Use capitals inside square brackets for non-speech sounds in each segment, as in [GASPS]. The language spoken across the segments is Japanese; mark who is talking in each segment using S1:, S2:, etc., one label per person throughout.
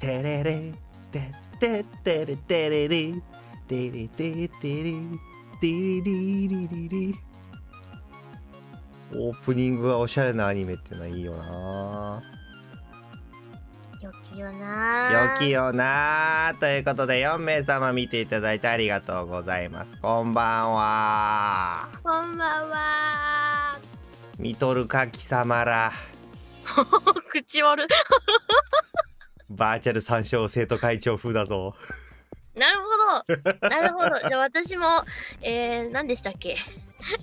S1: テレレテテテレテレリテレテテレテリリリリリオープニングはおしゃれなアニメっていうのはいいよな
S2: よきよなよきよ
S1: なということで4名様見ていただいてありがとうございますこんばんは
S2: こんばんは
S1: みとるかきさまら
S2: [LAUGHS] 口悪
S1: バーチャル参照生徒会長風だぞ。
S2: なるほど。なるほど。じゃあ私も、えー、何でしたっけ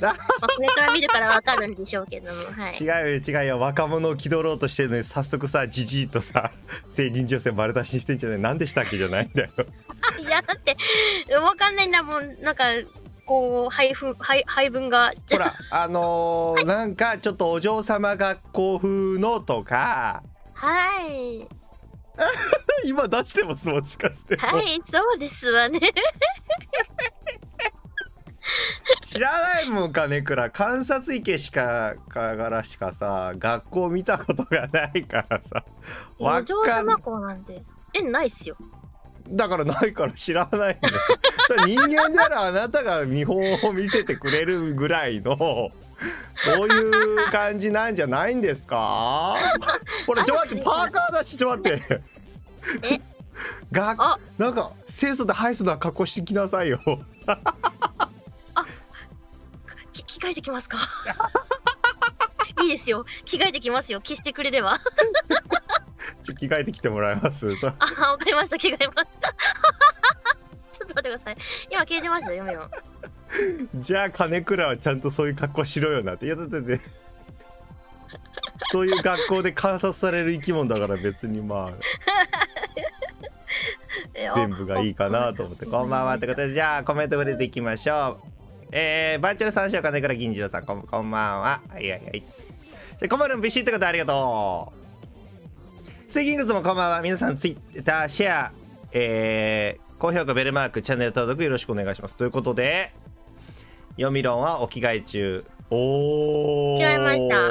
S2: まあ、これから見るからわかるんでしょうけども、は
S1: い、違うよ違うよ若者を気取ろうとしてるのに早速さじじいとさ成人女性丸出しにしてんじゃない何でしたっけじゃないんだよ [LAUGHS]
S2: いやだってわかんないんだもんなんかこう配分配配分がほら
S1: あのー [LAUGHS] はい、なんかちょっとお嬢様学校風のとか
S2: はい
S1: [LAUGHS] 今出してますもしかしてはい
S2: そうですわね
S1: [LAUGHS] 知らないもんかねくら観察池しかからしかさ学校見たことがないからさお嬢様
S2: 校なんてえないっすよ
S1: だからないから知らない [LAUGHS] それ人間ならあなたが見本を見せてくれるぐらいのそういう感じなんじゃないんですかほらちょ待ってパーカーだしちょ待ってえがなんか清楚でハイソだ格好してきなさいよあ
S2: き着替えてきますか [LAUGHS] いいですよ着替えてきますよ消してくれれば
S1: 着替えてきてもらいます。[LAUGHS]
S2: あ、わかりました。着替えます。[LAUGHS] ちょっと待ってください。今消えてましたよ、夢よ。
S1: じゃあ金倉はちゃんとそういう格好しろよなって。いや、だってね。[LAUGHS] そういう学校で観察される生き物だから別にまあ。全部がいいかなと思って、こんばんはってことで、じゃあコメント触れていきましょう。えー、バーチャル三章金倉銀次郎さん、こんこんばんは。はいはいはい。じゃあ、コマルンビシッってことありがとう。スイギングスもこんばんは。皆さん、ツイッター、シェア、えー、高評価、ベルマーク、チャンネル登録よろしくお願いします。ということで、読み論はお着替え中。おー。替えました。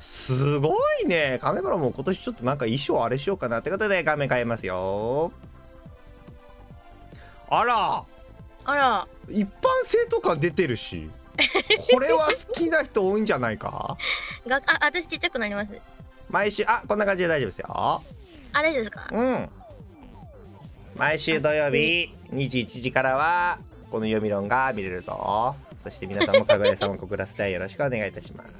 S1: すごいね。金村も今年ちょっとなんか衣装あれしようかなってことで画面変えますよ。あら。あら。一般性とか出てるし。これは好きな人多いんじゃないか [LAUGHS]
S2: があ私ちっちゃくなります
S1: 毎週あこんな感じで大丈夫ですよあ大丈夫ですかうん毎週土曜日21時からはこの読み論が見れるぞそして皆さんもかぐやさんご暮らせいよろしくお願いいたします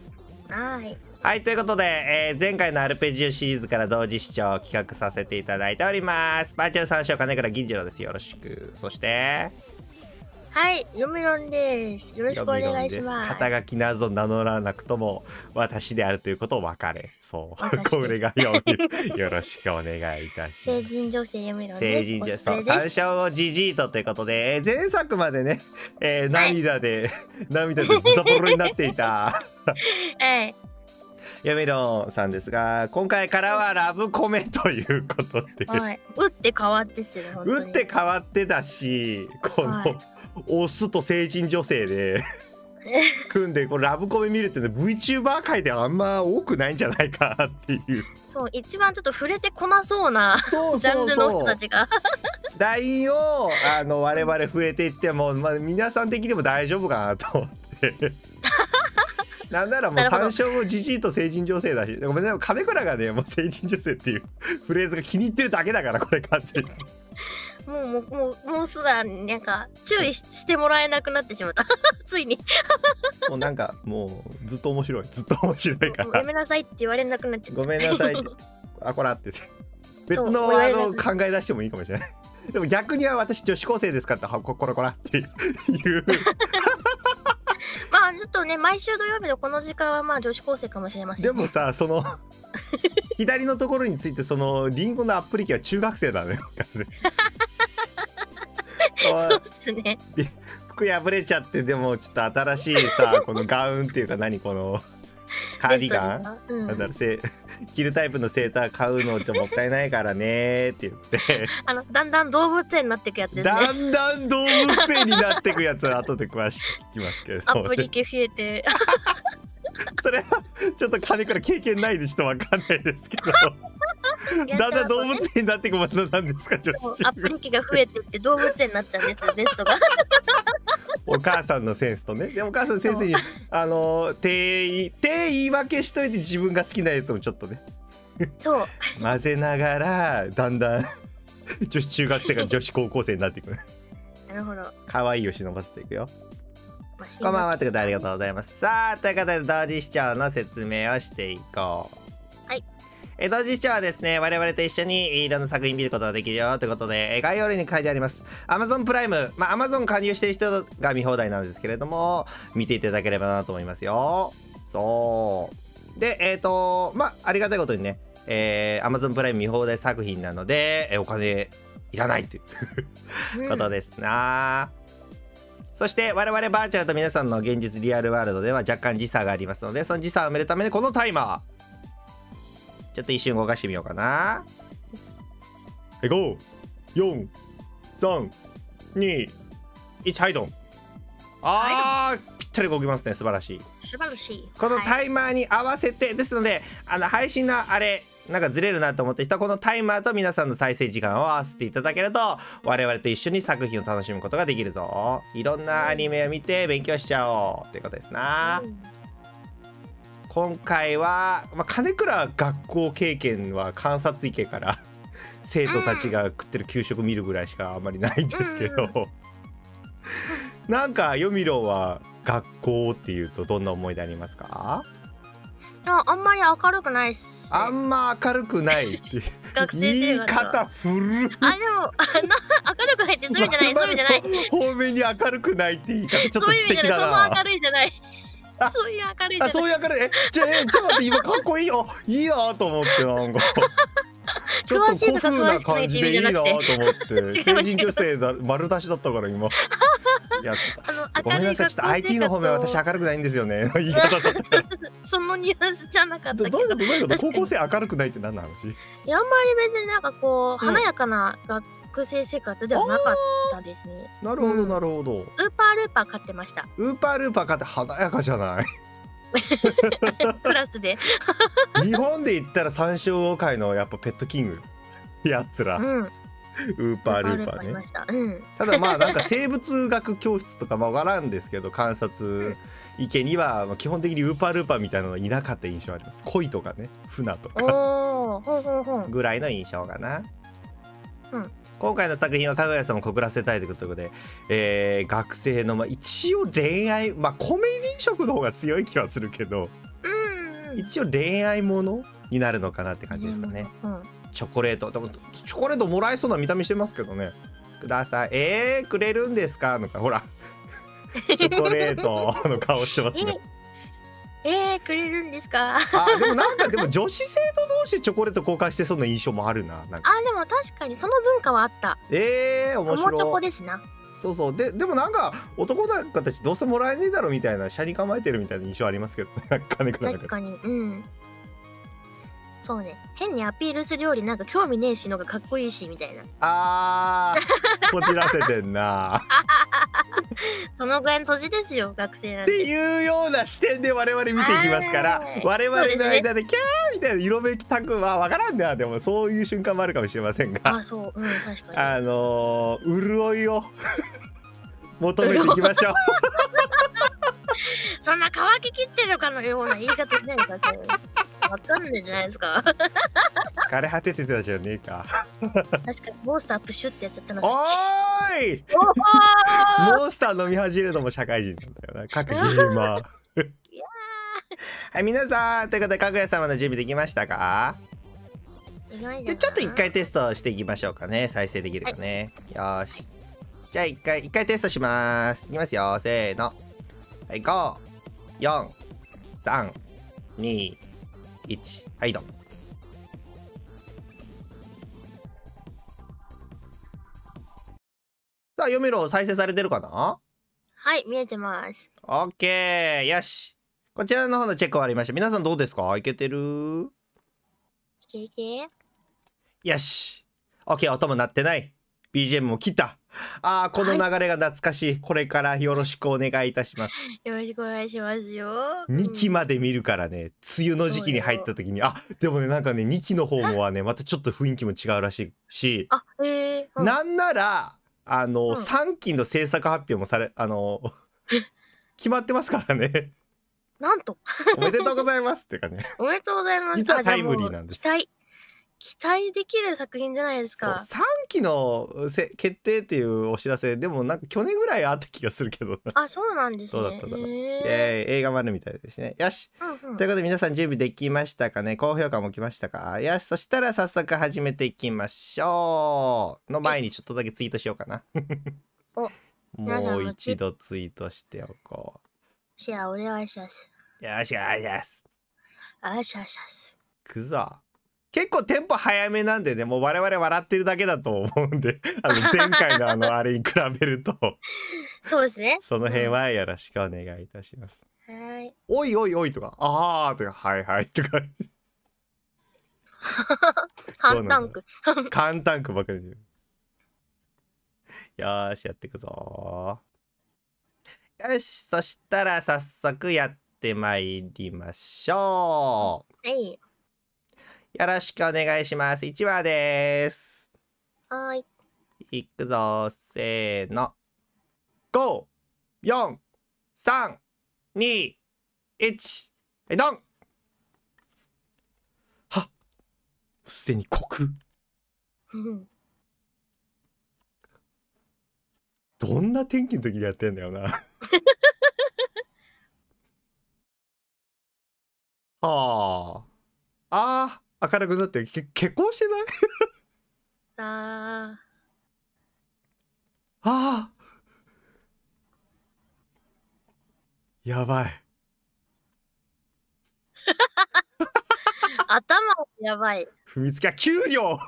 S1: はいはいということで、えー、前回のアルペジオシリーズから同時視聴を企画させていただいておりますバーチャル参照金倉銀次郎ですよろしくそして
S2: はい、よみろんです。よろしくお願いします。肩
S1: 書きなぞ名乗らなくとも私であるということを分かれ。そう。これがよみよろしくお願いいたします。[LAUGHS]
S2: 成人女性よみろん成人
S1: 女性。最初をじじいとということで、前作までね、えー、涙で、はい、涙でずっとボロになっていた。[LAUGHS] はい。やめろんさんですが今回からはラブコメということで、はい、
S2: 打って変わってする打っ
S1: て変わってだしこの、はいオスと成人女性で組んでこうラブコメ見るってね VTuber 界ではあんま多くないんじゃないかっていう
S2: そう一番ちょっと触れてこなそうなそうジャンルの人たちが
S1: LINE をあの我々触れていっても、まあ、皆さん的にも大丈夫かなと思ってなんならもう参照もじじいと成人女性だしごめんね金倉がねもう成人女性っていうフレーズが気に入ってるだけだからこれ完全に。
S2: もうもうもうもうすらなんか注意してもらえなくなってしまった [LAUGHS] ついに
S1: もうなんかもうずっと面白いずっと面白いからごめん
S2: なさいって言われなくなっちゃったごめんなさい
S1: [LAUGHS] あこらって
S2: 別のあの考
S1: え出してもいいかもしれないでも逆には私女子高生ですかってはこらこらっていう
S2: まあちょっとね毎週土曜日のこの時間はまあ女子高生かもしれません、ね、でもさ
S1: その [LAUGHS] 左のところについてそのリンゴのアップリケは中学生だね。
S2: そうっすね
S1: 服破れちゃってでもちょっと新しいさ [LAUGHS] このガウンっていうか何この [LAUGHS] カーディガン、うん、だせ着るタイプのセーター買うのちょもったいないからねって言って
S2: あのだんだん動物園になっていくやつですねだん
S1: だん動物園になっていくやつは後で詳しく聞きますけどアプリ
S2: 増えて
S1: [LAUGHS] それはちょっと金から経験ないでちょっとわかんないですけど [LAUGHS] だんだん動物園になっていくものなんですか女子アップリ
S2: 機が増えてって動物園になっちゃうんです [LAUGHS] ベストが
S1: お母さんのセンスとねでお母さんのセンスにあの手手言い訳しといて自分が好きなやつもちょっとねそう混ぜながらだんだん女子中学生から女子高校生になっていくなるほど可愛いを忍ばせていくよこんばんはってことでありがとうございます。さあ、ということで同時視聴の説明をしていこう。え同時視聴はですね、我々と一緒にいろんな作品見ることができるよということで、え概要欄に書いてあります。Amazon プライム、まあ、Amazon 加入してる人が見放題なんですけれども、見ていただければなと思いますよ。そう。で、えっ、ー、と、まあ、ありがたいことにね、えー、Amazon プライム見放題作品なので、えお金いらないということですな、そして我々バーチャルと皆さんの現実リアルワールドでは若干時差がありますのでその時差を埋めるためにこのタイマーちょっと一瞬動かしてみようかな。5、4、3、2、1、ハイドン。あー、ぴったり動きますね。素晴らしい。
S2: 素晴らしい。このタイマー
S1: に合わせて、はい、ですので、あの、配信のあれ、なんかずれるなと思った人はこのタイマーと皆さんの再生時間を合わせていただけると我々と一緒に作品を楽しむことができるぞいろんなアニメを見て勉強しちゃおうってことですな、うん今回は、まあ、金倉学校経験は観察池から [LAUGHS] 生徒たちが食ってる給食見るぐらいしかあんまりないんですけど [LAUGHS] なんかよみろは学校っていうとどんな思い出ありますかあ
S2: あんまり明るくないし
S1: あんま明るくない [LAUGHS] 学生生活言い方古あでもあな明る
S2: くないってそういうじゃないそういうじゃない
S1: 方面に明るくないって言い方ちょっと知的だなそういう意味じゃないそんな明
S2: るいじゃない [LAUGHS] そういう明るいあそ
S1: ういう明るいえちょえちょっと待って今かっこいいよいいなと思ってなん [LAUGHS] か
S2: ちょっと古風な感
S1: じでいいなと思って [LAUGHS] 成人女性だ丸出しだったから今いや
S2: ごめんなさいちょっと IT の方面私明
S1: るくないんですよね言い方だって
S2: そのニュースじゃなかっ
S1: たけどどういうこと高校生明るくないって何の話い
S2: やあんまり別になんかこう華やかな学学生生活ではなかったですね
S1: なるほどなるほど、うん、ウ
S2: ーパールーパー買ってました
S1: ウーパールーパー買って華やかじゃないプ [LAUGHS] ラスで [LAUGHS] 日本で言ったら三商王会のやっぱペットキングやつら、うん、ウーパールーパ
S2: ーねただまあなんか生
S1: 物学教室とかまあ分からんですけど観察池には基本的にウーパールーパーみたいなのいなかった印象あります鯉とかね船と
S3: か
S4: ぐ
S1: らいの印象かな、うん、今回の作品はかぐやんも告らせたいということで、えー、学生の、ま一応恋愛、まコメディ色の方が強い気はするけど、うん、一応恋愛ものになるのかなって感じですかね。うん、チョコレート、でもチョコレートもらえそうな見た目してますけどね。ください。えー、くれるんですかのか、ほら、[LAUGHS] チョコレートの顔してますね。
S2: えー、くれるんですかあでも
S1: なんかでも女子生徒同士チョコレート交換してそうな印象もあるななんか
S2: あでも確かにその文化はあった
S1: えー、面白い友チョコですなそうそうででもなんか男の子たちどうせもらえねえだろみたいな車に構えてるみたいな印象ありますけど、金くらい確か
S2: にうんそうね変にアピールするよりなんか興味ねえしのがかっこいいしみたいな
S1: あーこじらせてんな
S2: [LAUGHS] そのぐらいの年ですよ学生なんてって
S1: いうような視点で我々見ていきますから我々の間でキャーみたいな色めきたくは分からんなでもそういう瞬間もあるかもしれませんがあ
S2: そううん確
S1: かにあのー、潤いを求めていきましょう
S2: [LAUGHS] そんな乾ききってるかのような言い方ゃないかくだわかんないじゃないですか。
S1: 疲れ果ててたじゃねえか。確
S2: かにモンスタープシュってやっちゃったの。お
S1: ーいモンスター飲み始めるのも社会人なんだよな。各ゲーマー。はい、皆さん、ということで、かぐや様の準備できましたかじゃちょっと一回テストしていきましょうかね。再生できるかね。はい、よし。じゃあ一回、一回テストします。いきますよ。せーの。はい、5、4、3、2、1はいどんさあ、読めろ、再生されてるかな
S2: はい、見えてます。
S1: オッケー、よし。こちらの方のチェック終わりました。皆さんどうですかいけてるいけいけ。よし。オッケー、音も鳴ってない。BGM も切った。ああ、この流れが懐かしいはい、これからよろしくお願いいたします。
S2: よろしくお願いしますよ。
S1: 2期まで見るからね、梅雨の時期に入った時に、あ、でもね、なんかね、2期の方もはね、またちょっと雰囲気も違うらしいし、
S2: あ、えー、な
S1: んなら、あの、うん、3期の制作発表もされ、あの、[LAUGHS] 決まってますからね。
S2: なんと。[LAUGHS]
S1: おめでとうございますってかね。
S2: おめでとうございます。実はタイムリーなんです。期待期待できる作品じゃないですか3
S1: 期のせ決定っていうお知らせでもなんか去年ぐらいあった気がするけどあ
S2: そうなんですねそうだっただ、え
S1: ー、映画もあるみたいですねよし、うんうん、ということで皆さん準備できましたかね高評価も来ましたかよしそしたら早速始めていきましょうの前にちょっとだけツイートしようかなお [LAUGHS] もう一度ツイートしておこう
S2: シェアお願いします
S1: よしよしよしよしよしクザ結構テンポ早めなんでね、もう我々笑ってるだけだと思うんで、[LAUGHS] あの前回のあのあれに比べると
S2: そうですね。その辺
S1: はよろしくお願いいたします。はい。おいおいおいとか、ああとか、はいはいとか。
S3: [LAUGHS] 簡単句。[LAUGHS] 簡
S1: 単句ばっかりで。よし、やっていくぞよし、そしたら早速やってまいりましょう。はい。よろしくお願いします。1話です。はい。いくぞ、せーの。5、4、3、2、1、はい、ドンはすでに酷。[LAUGHS] どんな天気の時にやってんだよな [LAUGHS] はあ。ああ。明るくなってけ結婚してない
S3: ああ
S1: やばい
S2: 頭やばい
S1: 踏みつけ給料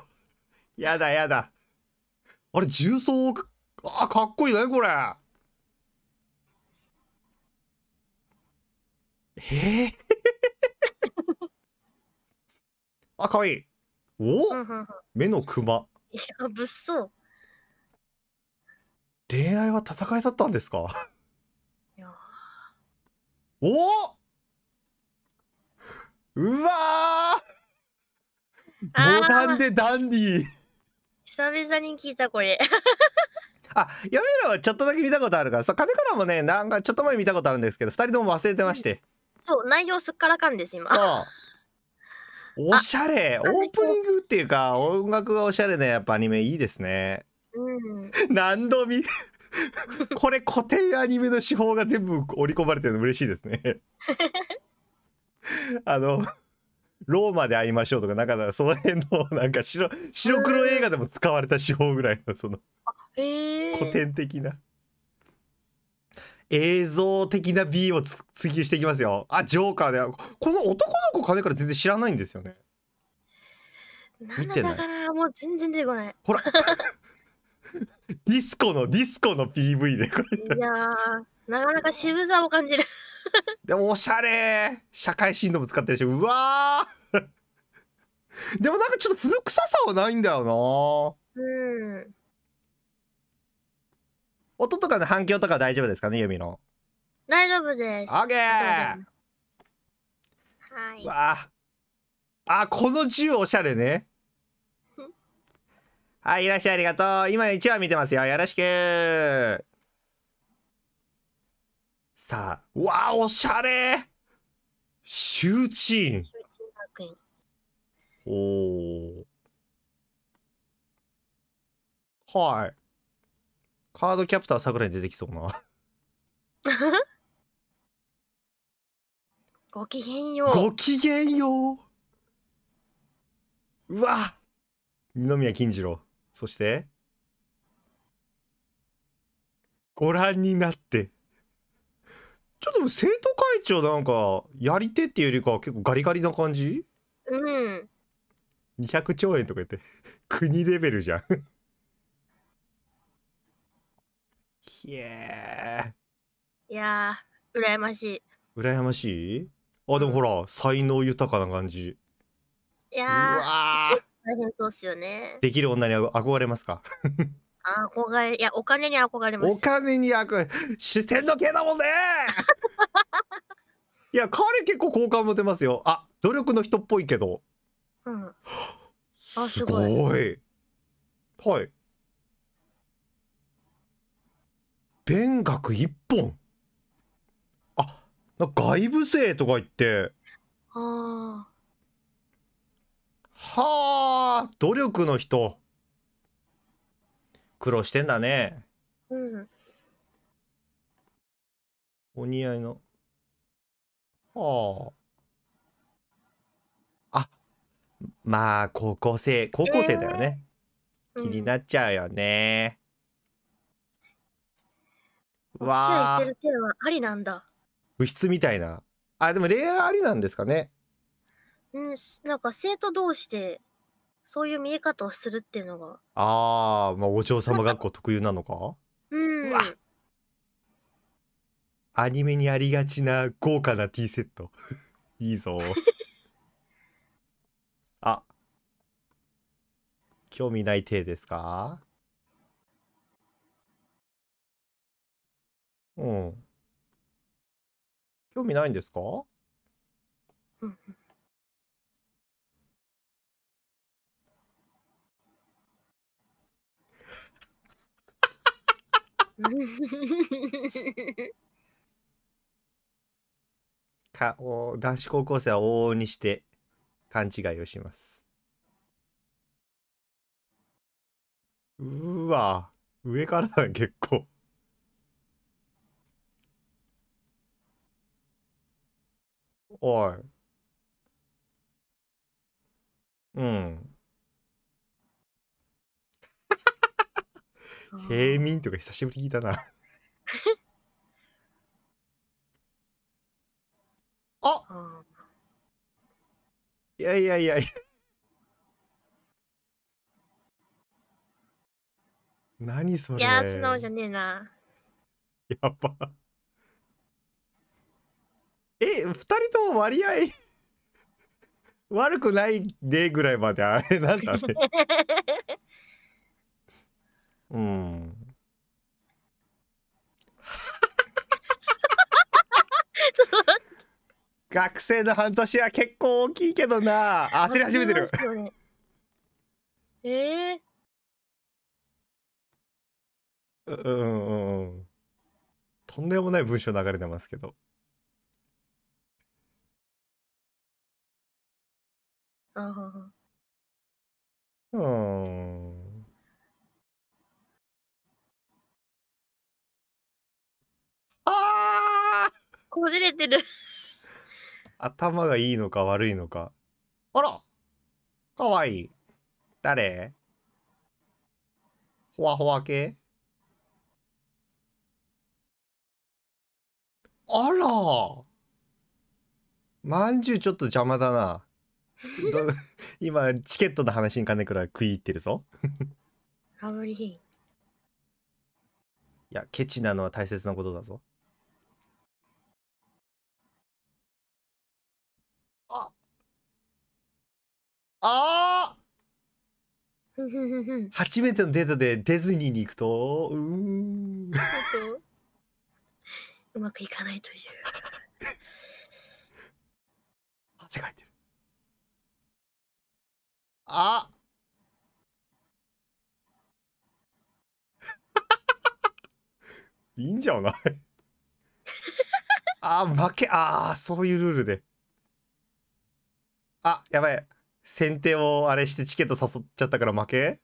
S1: やだやだあれ重曹あかっこいいねこれえーあ、かわいい。お目のクマ。
S2: いや、物騒。
S1: 恋愛は戦いだったんですかいやおうわモダンでダンディ久
S2: 々に聞いたこれ
S1: [LAUGHS] あ、やめろはちょっとだけ見たことあるからさ、金からもね、なんかちょっと前見たことあるんですけど、二人とも忘れてまして。
S2: そう、内容すっからかんです、今。そう。
S1: おしゃれオープニングっていうか音楽がおしゃれなやっぱアニメいいですね。
S3: う
S1: ん、何度見これ古典アニメの手法が全部織り込まれてるの嬉しいですね [LAUGHS] あのローマで会いましょうとかなんかその辺のなんか白白黒映画でも使われた手法ぐらいのその
S3: 古典
S1: 的な。映像的な B を追求していきますよ。あ、ジョーカーで。よ。この男の子金から全然知らないんですよね。見てない。だか
S2: らもう全然出てこない。
S1: ほら。[LAUGHS] ディスコのディスコの PV でこれ。いや
S2: なかなか渋さを感じる。
S1: でもおしゃれ社会振動も使ってるし、うわでもなんかちょっと古臭さはないんだよ
S2: なうん。
S1: 音とかの反響とか大丈夫ですかね、ユミの。
S2: 大丈夫です。オッケー。は
S1: い。わあ。あ、この銃おしゃれね。はい、いらっしゃい、ありがとう。今一話見てますよ。よろしく。さあ、わあ、おしゃれシューチーおお。はい。カードキャプター桜に出てきそうな。
S2: [LAUGHS] ごきげんよう。ごきげんよう。うわ
S1: 二宮金次郎。そして、ご覧になって。ちょっと生徒会長なんか、やり手っていうよりかは結構ガリガリな感じうん。200兆円とか言って、国レベルじゃんひえ
S2: いやー、羨ましい。
S1: 羨ましいあ、でもほら、才能豊かな感じ。
S2: いやー、ちょっ大変そうっすよね。
S1: できる女に憧れますか
S2: あ憧れ、いや、お金に憧れます。お
S1: 金に憧れ、視線の系だもんね [LAUGHS] いや、彼結構好感持てますよ。あ、努力の人っぽいけど。
S3: うん。あ、すご
S1: い。はい。勉学一本あな外部生とか言って
S3: あ
S1: はあ努力の人苦労してんだねうんお似合いのはああまあ高校生高校生だよね、えー、気になっちゃうよね、付き合いしてる
S2: 手はありなんだ
S1: 物質みたいなあでも恋愛ありなんですかね
S2: うんなんか生徒同士でそういう見え方をするっていうのが
S1: ああまあお嬢様学校特有なのかうんアニメにありがちな豪華なティーセット [LAUGHS] いいぞ [LAUGHS] あ興味ない体ですかうん。
S4: 興味ないんですか
S1: かお男子高校生は往々にして勘違いをします。うーわ、上からだ結構。or うん
S3: [LAUGHS]
S1: 平民とか久しぶり聞いたな [LAUGHS] あいやいやいやいや何それいや素直
S2: じゃねえなやば
S1: え、二人とも割合 [LAUGHS] 悪くないでぐらいまであれなんだね。
S3: [LAUGHS]
S1: うん。学生の半年は結構大きいけどな焦り始めてる、ええー、うんうんうんとんでもない文章流れてますけど
S4: あうん。あ
S2: あ。こじれてる。
S1: 頭がいいのか悪いのか。あら。かわいい。誰ほわほわ系あら。まんじゅうちょっと邪魔だな。[LAUGHS] 今、チケットの話に金倉食い入ってるぞ。
S2: あぶりい
S1: や、ケチなのは大切なことだぞ。
S4: あああ
S1: 初めてのデートでディズニーに行くとうー
S2: うまくいかないという
S1: 世界 [LAUGHS] あ [LAUGHS] いいんじゃない [LAUGHS] あ負けあそういうルールであやばい先手をあれしてチケット誘っちゃったから負け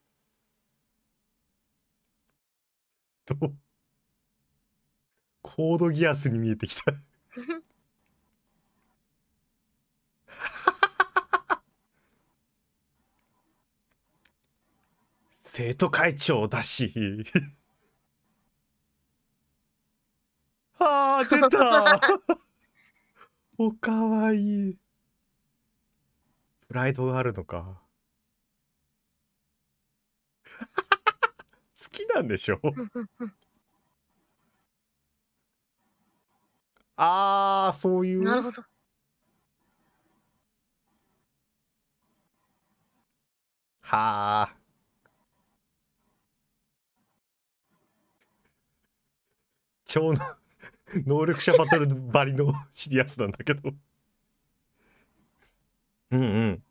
S1: とコードギアスに見えてきた [LAUGHS] 生徒会長だし [LAUGHS] あー出たおかわいいプライドがあるのか [LAUGHS] 好きなんでしょ
S4: ああそういうなるほどはあ
S1: 超能力者バトルばりのシリアスなんだけど
S3: うんうん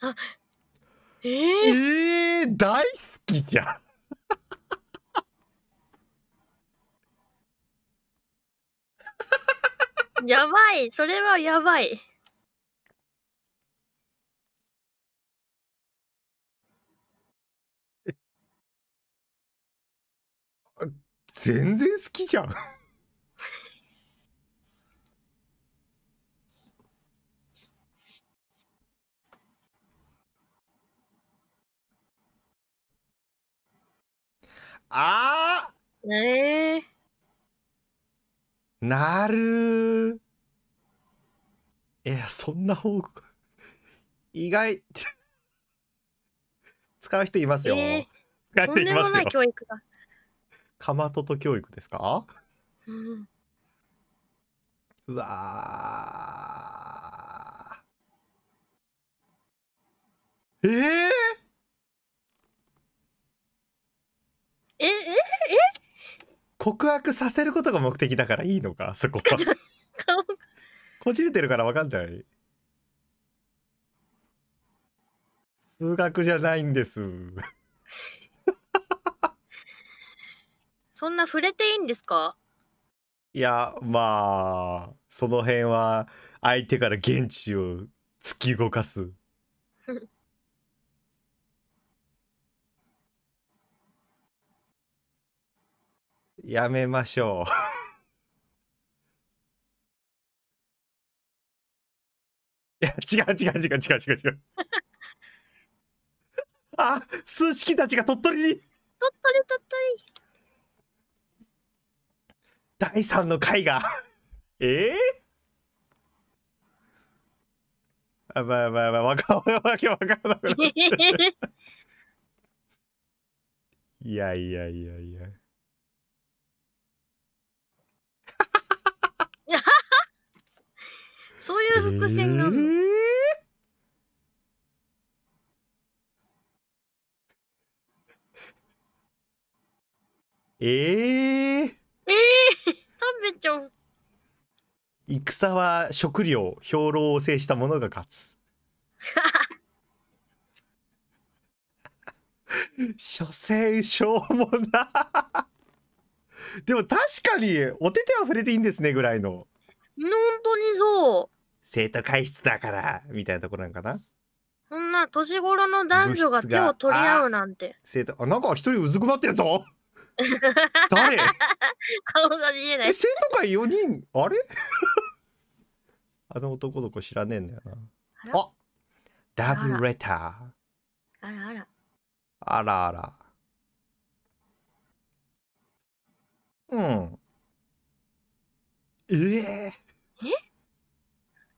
S4: あえー、えー、大好
S3: きじゃ
S2: んやばいそれはやばい
S4: 全然好きじゃん
S1: あーえー、なるいや、そんな方が意外 [LAUGHS] 使う人いますよ。えー、使いますよ。とんでもない教育が。かまとと教育ですか、うん、うわーえー、えええ告白させることが目的だからいいのかそこはこじれてるからわかんない数学じゃないんです
S2: そんな触れていいんですか
S1: いやまあその辺は相手から現地を突き動かす [LAUGHS] やめましょう [LAUGHS] いや違う違う違う違う違う違う [LAUGHS] あ数式たちが鳥取に鳥取
S4: 鳥取
S1: 第3の回が [LAUGHS] ええー、あ、まあまあまあ、わかんわけわか
S4: んなくなって
S1: いやいやいやいや。
S4: [LAUGHS] そういう伏線が、
S1: えー、えー、
S2: ええー、食べちゃう。
S1: 戦は食料、兵糧を制した者が勝つ。所 [LAUGHS] 詮しょうもなでも確かにお手手は触れていいんですねぐらいの本
S2: 当にそう
S1: 生徒会室だからみたいなところなんかな
S2: そんな年頃の男女が手を取り合うなんて
S1: 生徒あなんか一人うずくまってるぞ
S2: 誰 [LAUGHS] 顔が見えないえ生
S1: 徒会4人あれ [LAUGHS] あの男の子知らねえんだよなあラブレターあらあらあらあらうんえー、え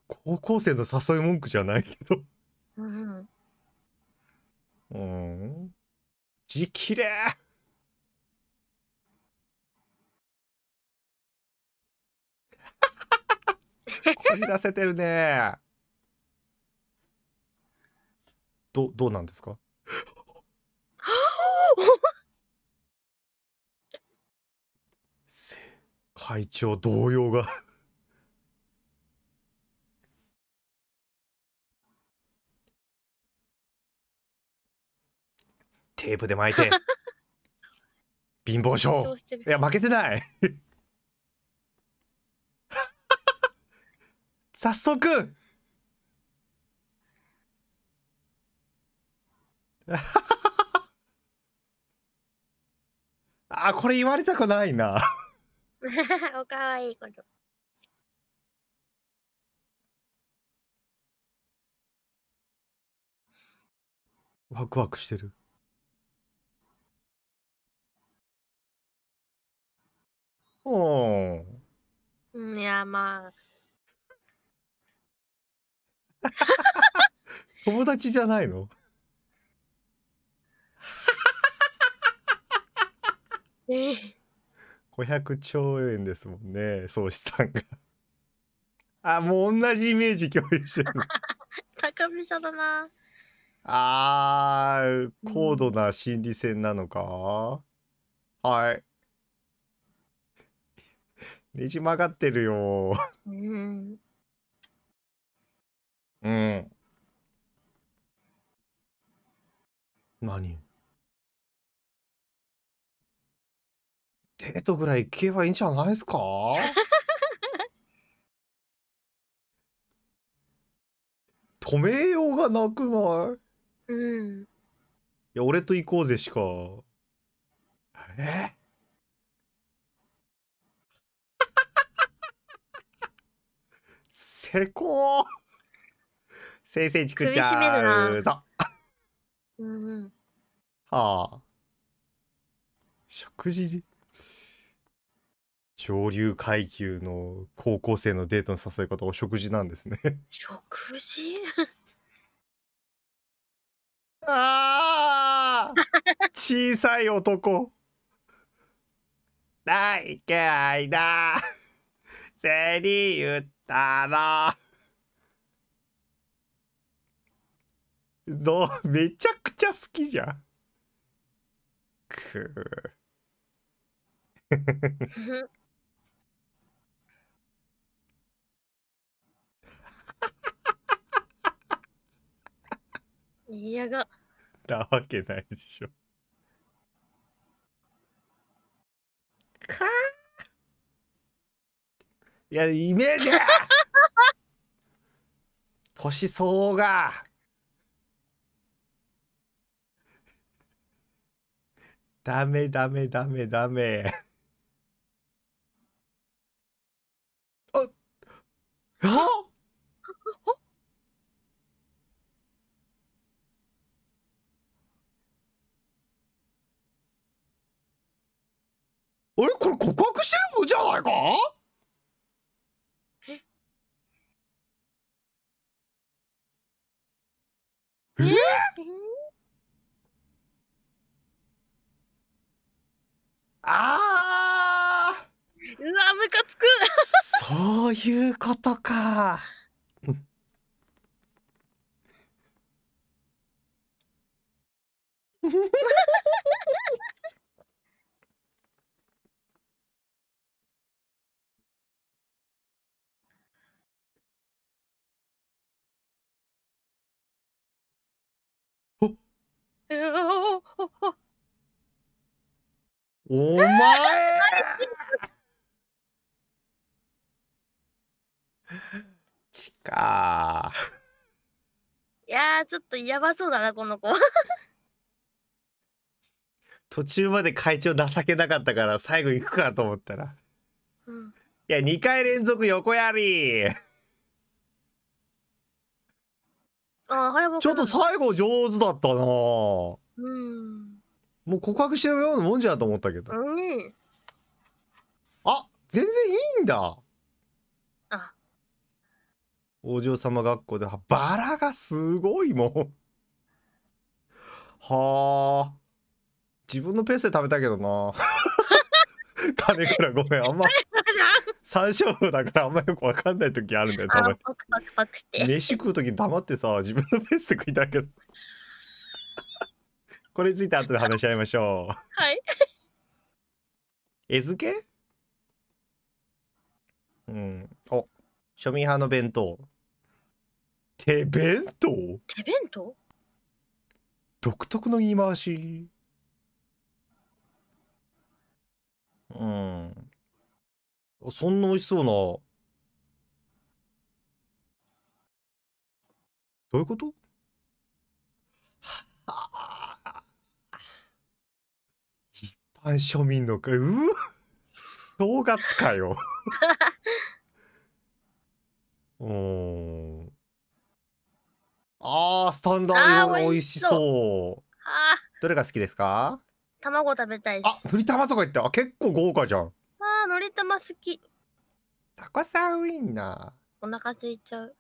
S1: 高校生の誘い文句じゃないけどうんうん字綺こじらせてるね。ど、どうなんですか会長動揺がテープで巻いて貧乏症いや負けてない早速 [LAUGHS] あ、これ言われたくないな
S2: [LAUGHS] おかわいいこと。
S4: ワクワクしてる。おん
S2: いや、まあ。
S1: [LAUGHS] 友達じゃないのええ500兆円ですもんね総資産があもう同じイメージ共有してる
S2: [LAUGHS] 高飛車だな
S1: あー高度な心理戦なのか、はいねじ曲がってるよう
S3: ん
S1: うん。何
S4: デートぐらい行けばいいんじゃないですか？[LAUGHS]
S1: 止めようがなくない？うん。いや、俺と行こうぜしか。え？成 [LAUGHS] 功。先生ちくちゃうぞ。うんうん。はあ。食事上流階級の高校生のデートの誘い方お食事なんですね食事ああ小さい男大嫌いだ [LAUGHS] セリ言ったらどう、めちゃくちゃ好きじゃん。くー。[LAUGHS] 嫌が。なわけないでしょ。かいや、イメージ [LAUGHS] 年相応が。ダメダメダメダメ。あああれ [LAUGHS]
S4: これ告白してるもんじゃないか
S3: ええ
S4: ああうわムカつく
S2: そういうことか。
S3: [LAUGHS] おっ。
S4: お前
S1: ちか
S2: [LAUGHS] いやちょっとやばそうだなこの子 [LAUGHS]
S1: 途中まで会長情けなかったから最後行くかと思ったら、うん、いや2回連続横やりあちょっと最後上手だったなうんもう告白してるようなもんじゃと思ったけど。
S2: ねあ、
S1: 全然いいんだ。あ。お嬢様学校ではバラがすごいもう。はあ。自分のペースで食べたけどな。[LAUGHS] 金からごめんあんま山椒だからあんまよくわかんない時あるんだよたまに飯食う時黙ってさ自分のペースで食いたいけどこれについて後で話し合いましょう。はい。餌付けうん。お、庶民派の弁当。手弁当
S2: 手弁当
S1: 独特の言い回し。うん。そんな美味しそうな。どういうことはあ。般庶民のか、うわ正月かよ。う [LAUGHS] ん。ああ、スタンダード美味しそう。あどれが好きですか
S2: 卵食べたいあ、
S1: のり玉とか言ってあ結構豪華じゃん。
S2: ああ、のり玉好き。
S1: タコさんウインナ
S2: ー。お腹空いちゃう。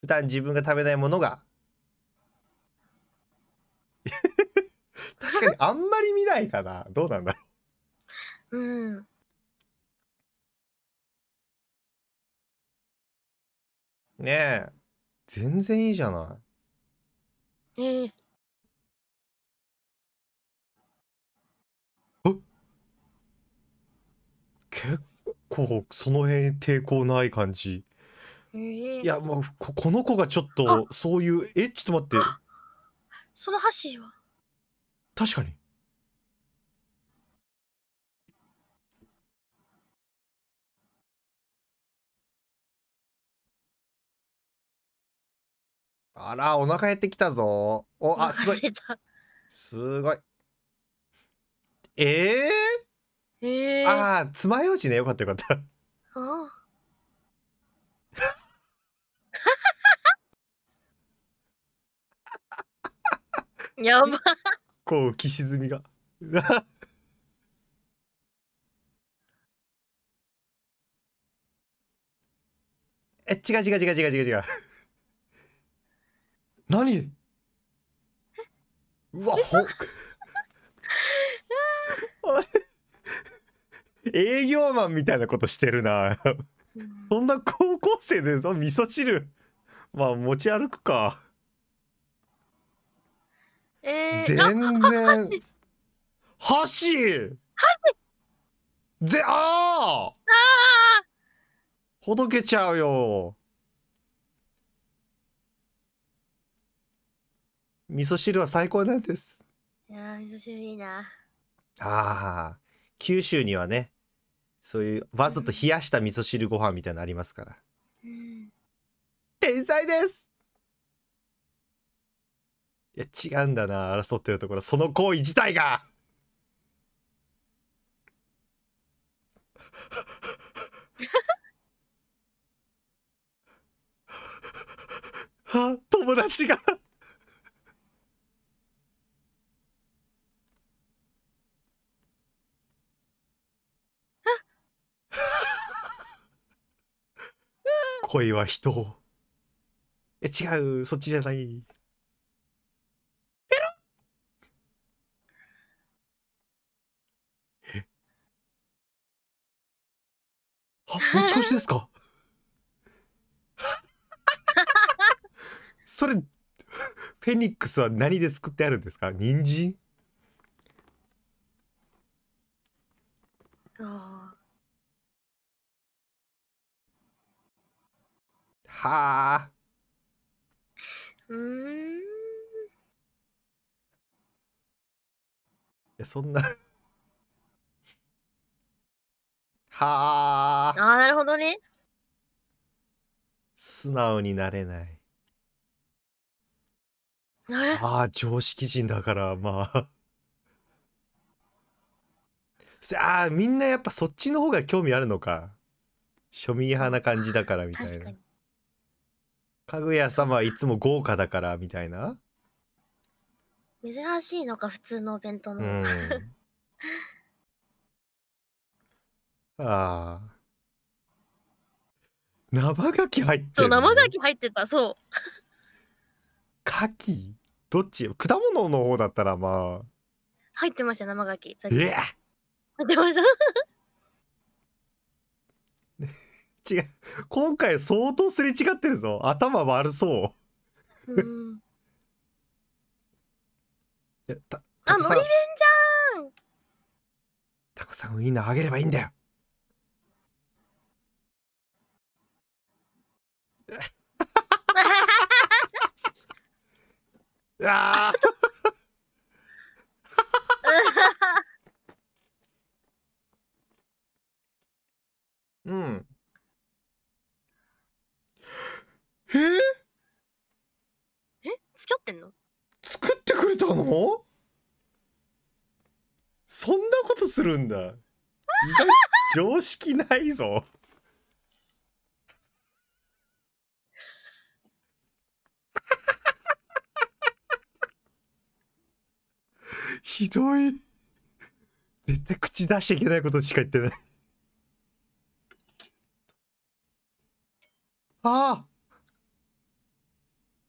S1: 普段自分が食べないものが確かにあんまり見ないかな。どうなんだろ
S3: う。うん。
S4: ねえ。全然いいじゃない。ええー。
S1: 結構その辺抵抗ない感じ。
S2: えー、いや
S1: もうここの子がちょっとそういうえちょっと待って。
S2: その箸は
S1: 確かに。
S4: あら、お腹減ってきたぞ。
S1: お、あ、すごい。すごい。ええ
S3: ー、
S4: えー、あ
S1: あ、爪楊枝ね。よかったよかった。
S3: ああ。
S4: [LAUGHS] やば。
S1: 構浮き沈みが。[LAUGHS] え、違う違う違う違う違う違う。何うわ、ほっ。[LAUGHS] 営業マンみたいなことしてるな。そんな高校生でその味噌汁、まあ持ち歩くか。全然。箸箸ぜ、ああほどけちゃうよ。味噌汁は最高なんです。
S2: いや味噌汁いいな。あ
S1: あ、九州にはね、そういうわざと冷やした味噌汁ご飯みたいなのありますから。うん、
S4: 天才です
S1: いや、違うんだな、争ってるところ。その行為自体が
S3: は友達が
S1: [LAUGHS] 恋は人を。え、違う、そっちじゃない。
S4: 持ち越しですか
S1: [LAUGHS] それ、フェニックスは何で作ってあるんですか人参
S3: あ
S4: はあ。うん。いや、そんな
S1: はあ。あ
S2: あ、なるほどね。
S1: 素直になれない。ああ、常識人だから、まあ。ああ、みんなやっぱそっちの方が興味あるのか。庶民派な感じだからみたいな。かぐや様はいつも豪華だからみたいな。
S2: 珍しいのか、普通のお弁当の。うん [LAUGHS]
S3: ああ。生牡
S1: 蠣入ってる、ね、そう、
S2: 生牡蠣入ってた、そう。
S1: 牡蠣どっち果物の方だったらまあ。
S2: 入ってました、生牡蠣。ええ入ってました。
S1: [LAUGHS] 違う。今回相当すれ違ってるぞ。頭悪そ
S3: う。うん。いや、た、あ、のり弁じゃん
S1: タコさんウインナーあげればいいんだよ。
S3: あ
S2: うん。えー、え付き合ってんの
S1: 作ってくれたのそんなことするんだ。常識ないぞ。ひどい。絶対口出しちゃいけないことしか言ってない。あ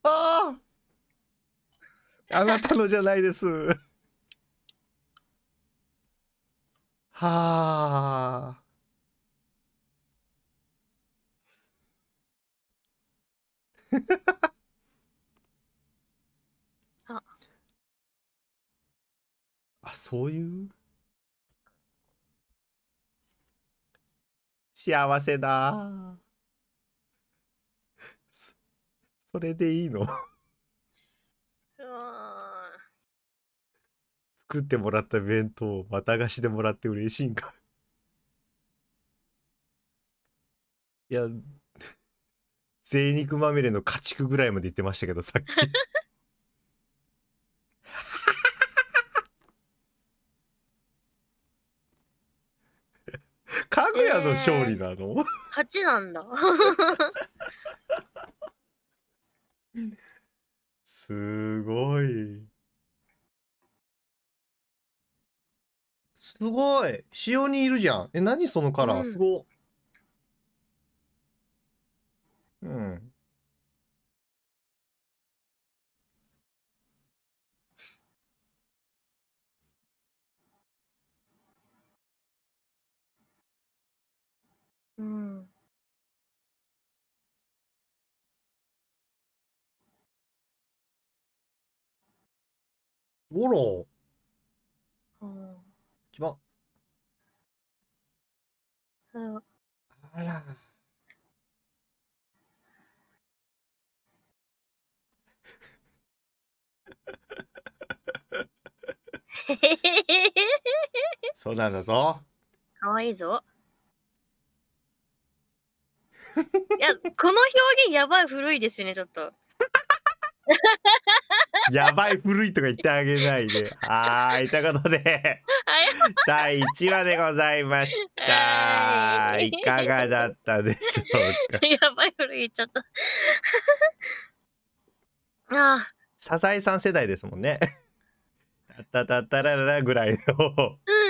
S1: ああああなたのじゃないです。はあ。Ha
S4: ha ha! そういう
S1: 幸せだそ。それでいいの作ってもらった弁当をまた貸しでもらって嬉しいんかいや、[LAUGHS] 贅肉まみれの家畜ぐらいまで言ってましたけど、さっきかぐやの勝利なの、
S2: 勝ちなんだ。
S1: すごい。すごい。潮にいるじゃん。え、何そのカラー、うん、すご。
S3: うん。
S4: うん。ボロ、うん。きま。うん。あら。
S2: [LAUGHS]
S1: そうなんだぞ。
S2: かわいいぞ。いや、この表現やばい古いですよね、ちょっと。
S1: [LAUGHS] やばい古いとか言ってあげないで。はーい、ということで、第1話でございました。いかがだったでしょうか。[LAUGHS] やば
S3: い古い言っちゃった。[LAUGHS]
S1: ああ。サザエさん世代ですもんね。たたたららぐらいの。うん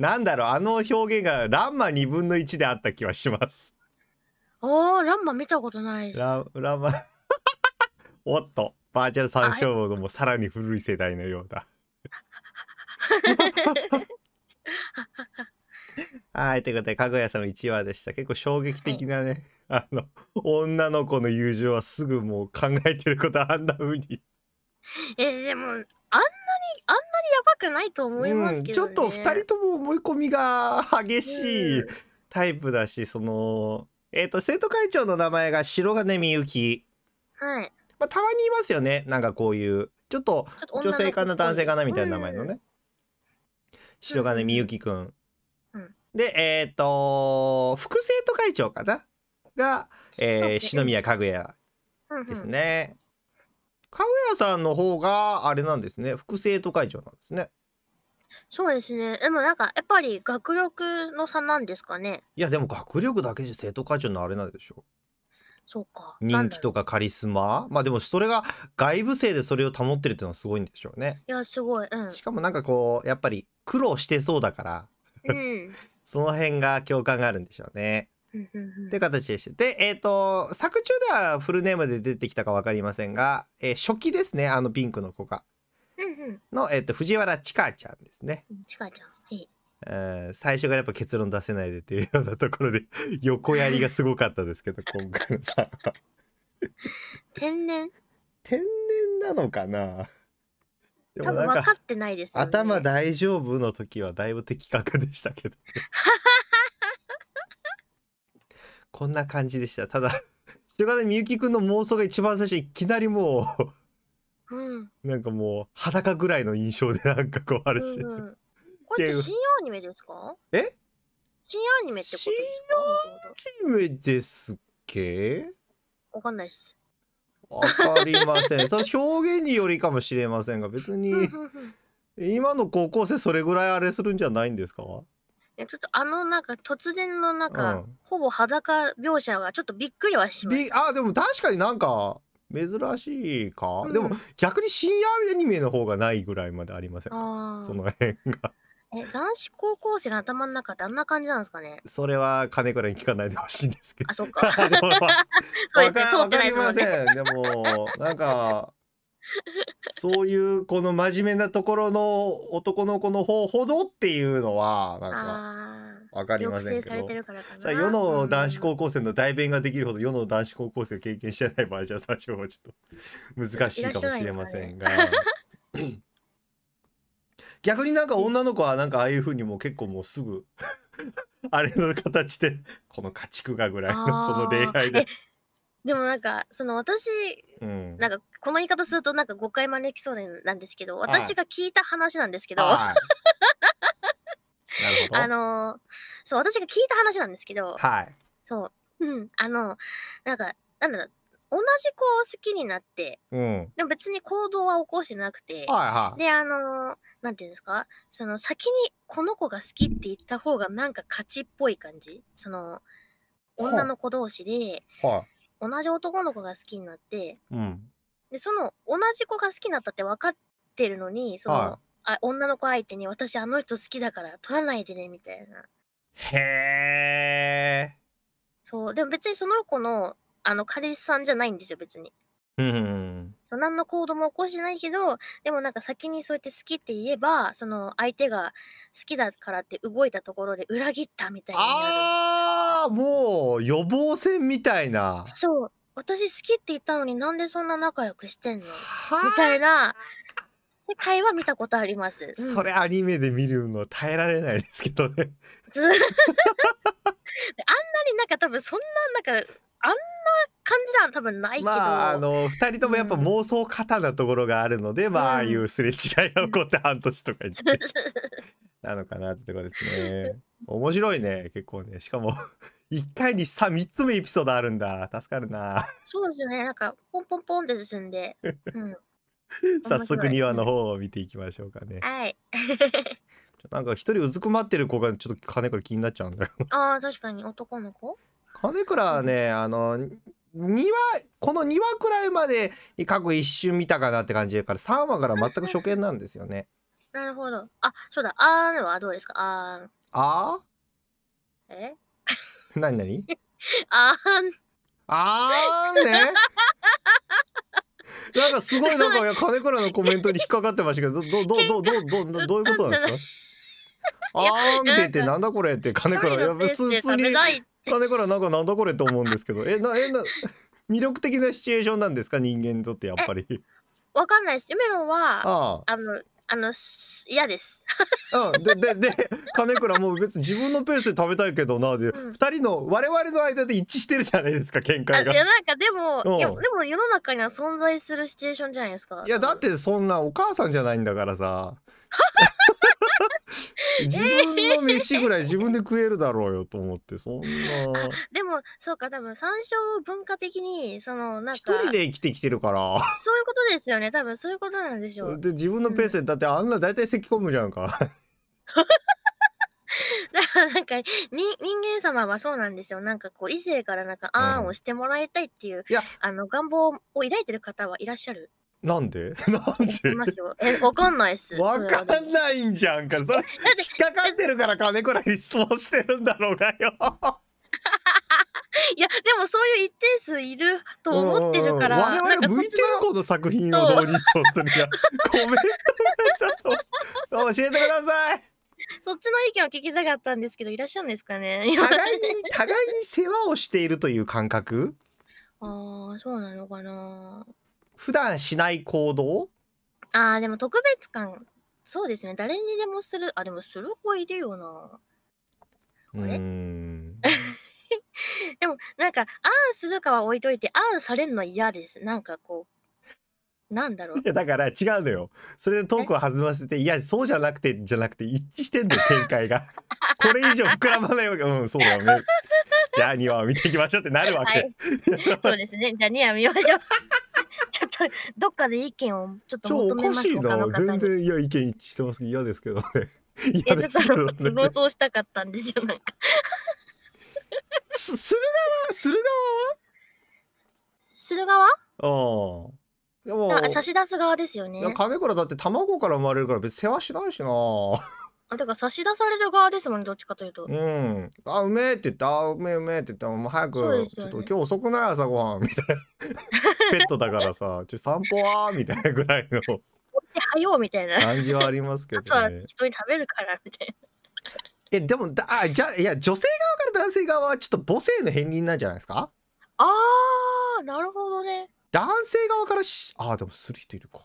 S1: なんだろう、あの表現がランマ2分の1であった気はします。
S2: おお、ランマ見たことない
S1: ラランマ [LAUGHS] おっと、バーチャル三章のもさらに古い世代のようだ。[LAUGHS] はい、ということで、かぐやさ様1話でした。結構衝撃的なね、あの、女の子の友情はすぐもう考えてることあんな風に。
S2: えーでも、あんなあんまりやばくないと思いますけど、ねうん、ちょっと2
S1: 人とも思い込みが激しいタイプだし、うん、そのえっ、ー、と生徒会長の名前が白金みゆき
S3: はいまあ、たまにい
S1: ますよねなんかこういうちょっと女性かな男性かなみたいな名前のね、うん、白金みゆきくん、でえっ、ー、と副生徒会長かなが、えー、篠宮かぐやですね、かぐやさんの方があれなんですね副生徒会長なんですね
S2: そうですね。でもなんか、やっぱり学力の差なんですかね。
S1: いやでも学力だけじゃ生徒会長のあれなんでしょうそうか。人気とかカリスマまあでもそれが外部生でそれを保ってるっていうのはすごいんでしょうね
S2: いや、すごい。うん。
S1: しかもなんかこうやっぱり苦労してそうだからうん。[LAUGHS] その辺が共感があるんでしょうねって形でした。で、えっ、ー、と、作中ではフルネームで出てきたか分かりませんが、えー、初期ですね、あのピンクの子が。の、えっ、ー、と、藤原ちかちゃんですね。
S3: ちかちゃん。は
S2: い
S1: え最初からやっぱ結論出せないでっていうようなところで [LAUGHS] 横やりがすごかったですけど [LAUGHS] 今回のさ天然天然なのかな多分分かっ
S2: てないです、ね、頭
S1: 大丈夫の時はだいぶ的確でしたけど [LAUGHS] こんな感じでした。ただ、それからみゆきくんの妄想が一番最初、いきなりもう、うん、[LAUGHS] なんかもう、裸ぐらいの印象でなんかこう、あるして、うん、これって新
S2: アニメですかえ新アニメってことですか
S1: 深アニメですっけ
S2: わかんないっす。
S1: わかりません。その表現によりかもしれませんが、別に、今の高校生それぐらいあれするんじゃないんですか
S2: ちょっとあのなんか突然のなんか、うん、ほぼ裸描写
S1: がちょっとびっくりはしましあでも確かになんか珍しいか、うん、でも逆に深夜アニメの方がないぐらいまでありません
S2: そ
S1: の辺が [LAUGHS]
S2: え男子高校生の頭の中ってあんな感じなんですかね
S1: それは金倉に聞かないでほしいんですけどあそっか [LAUGHS] そうですね通ってないですもんねでもなんか [LAUGHS] そういうこの真面目なところの男の子の方ほどっていうのはなんかわかりませんけどさ世の男子高校生の代弁ができるほど世の男子高校生経験してない場合じゃ最初はちょっと難しいかもしれませんが。[COUGHS] 逆になんか女の子はなんかああいうふうにもう結構もうすぐ [LAUGHS] あれの形でこの家畜がぐらいのその恋愛で
S2: でもなんかその私、うん、なんかこの言い方するとなんか誤解招きそうなんですけど私が聞いた話なんですけど、[LAUGHS] あのそう私が聞いた話なんですけど、はい、そううんあのなんかなんだろう同じ子を好きになって、うん、でも別に行動は起こしてなくて、はいはい、であのー、なんていうんですかその先にこの子が好きって言った方がなんか勝ちっぽい感じその女の子同士で、はい、同じ男の子が好きになって、うん。で、その同じ子が好きになったって分かってるのに、その、はあ女の子相手に私あの人好きだから取らないでねみたいな。へえそう、でも別にその子の、あの彼氏さんじゃないんですよ、別に。そう何の行動も起こしてないけどでもなんか先にそうやって好きって言えばその相手が好きだからって動いたところで裏切ったみたいにな
S1: ああもう予防線みたいな
S2: そう私好きって言ったのになんでそんな仲良くしてんのみたいな世界は見たことあります。うんそれア
S1: ニメで見るの耐えられないですけどね [LAUGHS] あんなに
S2: なんか多分そんななんかあんな感じでは多分ないけど、まあ、
S1: あの2人ともやっぱ妄想過多なところがあるので、うん、まあああいうすれ違いが起こって半年とかに
S2: [LAUGHS]
S1: なのかなってとこですね面白いね結構ねしかも1回にさ3つもエピソードあるんだ助かるな
S2: そうですねなんかポンポンポンって進んで、うん、[LAUGHS] 早速2話の
S1: 方を見ていきましょうかねはい [LAUGHS] なんか一人うずくまってる子がちょっと金倉気になっちゃうんだよ
S2: あ確かに男の子
S1: 金倉はね、うん、あの2話、この2話くらいまで過去一瞬見たかなって感じだから、3話から全く初見なんですよね。
S2: [LAUGHS] なるほど。あ、そうだ、あーんはどうですかあーん。あーえなになにあー
S1: ん。あーんね。[LAUGHS] なんかすごいなんかいや金倉のコメントに引っかかってましたけど、どどどどどどういうことなんですか？あーんって言ってなんだこれって金倉やいや普通に金からなんかなんだこれと思うんですけどえなえな魅力的なシチュエーションなんですか人間にとってやっぱり [LAUGHS]
S2: わかんないです夢のはあのあの嫌です
S1: うんででで金倉もう別に自分のペースで食べたいけどなで、うん、2人の我々の間で一致してるじゃないですか見解がいやな
S2: んかでも、うん、いやでも世の中には存在するシチュエーションじゃないですかい
S1: やだってそんなお母さんじゃないんだからさ [LAUGHS] [LAUGHS] 自分の飯ぐらい自分で食えるだろうよと思ってそんな
S2: でもそうか多分山椒文化的にそのなんか一人で
S1: 生きてきてるからそ
S2: ういうことですよね多分そういうことなんでしょうで
S1: 自分のペースで、うん、だってあんな大体咳き込むじゃんか [LAUGHS]
S2: だからなんか人間様はそうなんですよなんかこう異性からなんかあーんをしてもらいたいっていう、うん、あの願望を抱いてる方はいらっしゃる
S1: なんで [LAUGHS] なんでえ、わかんないっす。わかんないんじゃんか。それ、引っかかってるから金くらい質問してるんだろうがよ。[LAUGHS]
S2: いや、でもそういう一定数いると思ってるから。我々向いてる
S1: 子の作品を同時視聴するが、コメントがちょっと [LAUGHS] 教えてください。
S2: そっちの意見を聞きたかったんですけど、いらっしゃるんですかね。互いに、
S1: 互いに世話をしているという感覚
S2: ああ、そうなのかな。
S1: 普段しない行動
S2: ああ、でも特別感、そうですね。誰にでもする、あ、でもする子いるよな。あれ [LAUGHS] でも、なんか、あんするかは置いといて、あんされるのは嫌です。なんかこう、なんだ
S1: ろう。いやだから違うのよ。それでトークを弾ませて、いや、そうじゃなくて、じゃなくて、一致してんの [LAUGHS] 展開が。これ以上膨らまないわけ。うん、そうだよね。[LAUGHS] じゃあ2話を見ていきましょうってなるわけ。は
S2: い、そうですね。じゃあ2話見ましょう。[LAUGHS] ちょっとどっかで意見をちょっと求めますかしいな全
S1: 然いや意見一致してますけど [LAUGHS] 嫌ですけどね嫌でちょっと妄
S2: 想したかったんですよなんか
S1: [LAUGHS] す駿河駿河は駿河ああ
S2: でも差し出す側ですよね
S1: 金倉だって卵から生まれるから別に世話しないしな
S2: あだから差し出される側ですもんねどっちかというとう
S1: んあうめえって言ったあうめえうめえって言ったもう早く、ね、ちょっと今日遅くない朝ごはんみたいなペットだからさ、ちょ散歩はみたいなぐらいの
S2: はようみたいな。感
S1: じはありますけどあとはね。人
S2: に食べるからみたいな。
S1: え、でもだ、あ、じゃ、いや、女性側から男性側はちょっと母性の片鱗なんじゃないですか
S2: あー、なるほどね。
S1: 男性側からし、あー、でもする人いるか。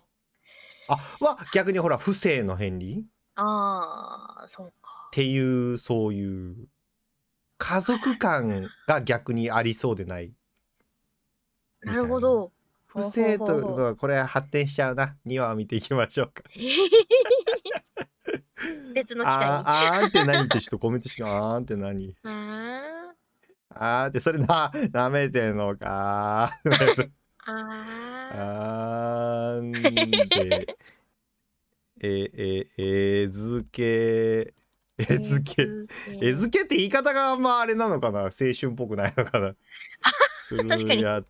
S1: あ、は逆にほら、不正の片鱗っ
S2: あー、そうか。
S1: っていう、そういう、家族感が逆にありそうでない。
S2: なるほど。不正というの
S1: はこれ発展しちゃうな2話を見ていきましょうか
S2: [LAUGHS] 別の機会にああーって何
S1: ってちょっとコメントしかあーって何ああーってそれな舐めてんのか [LAUGHS] あ。あ。ああーんでえええあ。あ。けえあ。あ。けえずけって言い方があんまあれなのかな青春っぽくないのかなする [LAUGHS] 確かにあ。あ。あ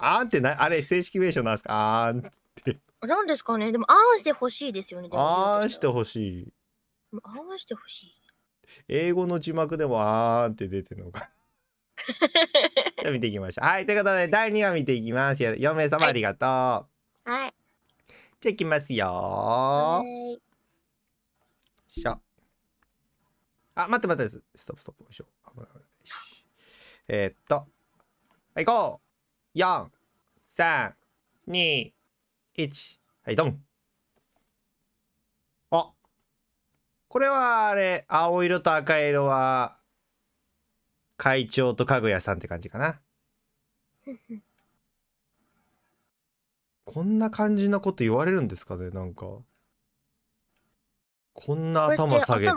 S1: あんってな、あれ正式名称なんですかあんって。
S2: なんですかねでも、あんしてほしいですよね。
S1: あんしてほしい。
S2: あんしてほしい。
S1: 英語の字幕でもあんって出てるのか。[LAUGHS] じゃ見ていきましょう。はい、ということで、第二話見ていきます。四名様ありがとう。はい。はい、じゃいきますよー。しょ。あ、待って待って、です。ストップストップ。よいしょ。危ない危ない。えー、っと。はい、行こう四、三、二、一、はい、ドン。あ。これはあれ、青色と赤色は、会長とかぐやさんって感じかな。[LAUGHS] こんな感じなこと言われるんですかね、なんか。こんな頭下げて。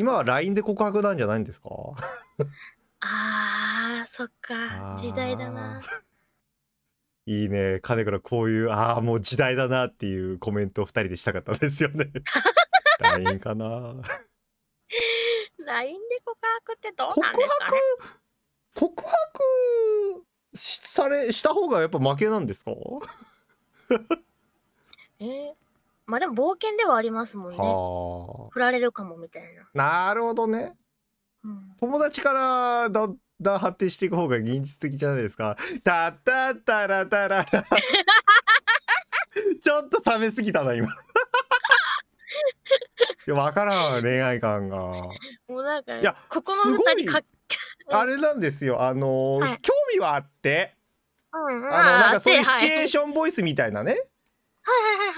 S1: 今は LINE で告白なんじゃないんですか [LAUGHS]
S2: あー、そっか。時代だな。
S1: いいね金からこういうああもう時代だなっていうコメントを2人でしたかったですよね LINE [LAUGHS] かな
S2: LINE で告白ってどうなんですか、ね、告白告
S1: 白されした方がやっぱ負けなんですか [LAUGHS]
S2: えー、まあでも冒険ではありますもんね。
S1: はあ、振
S2: られるかもみたい
S1: な。なるほどね。うん、友達からだだん発展していく方が現実的じゃないですか。たたたらたらちょっと冷めすぎたな、今。[LAUGHS] いや、わからん、恋愛感が。も
S2: うなんか、いや、ここの二人か。
S1: あれなんですよ、あのーはい、興味はあって。
S2: うん、あの、なんか、そういうシチュエーシ
S1: ョンボイスみたいなね。はい、はい、は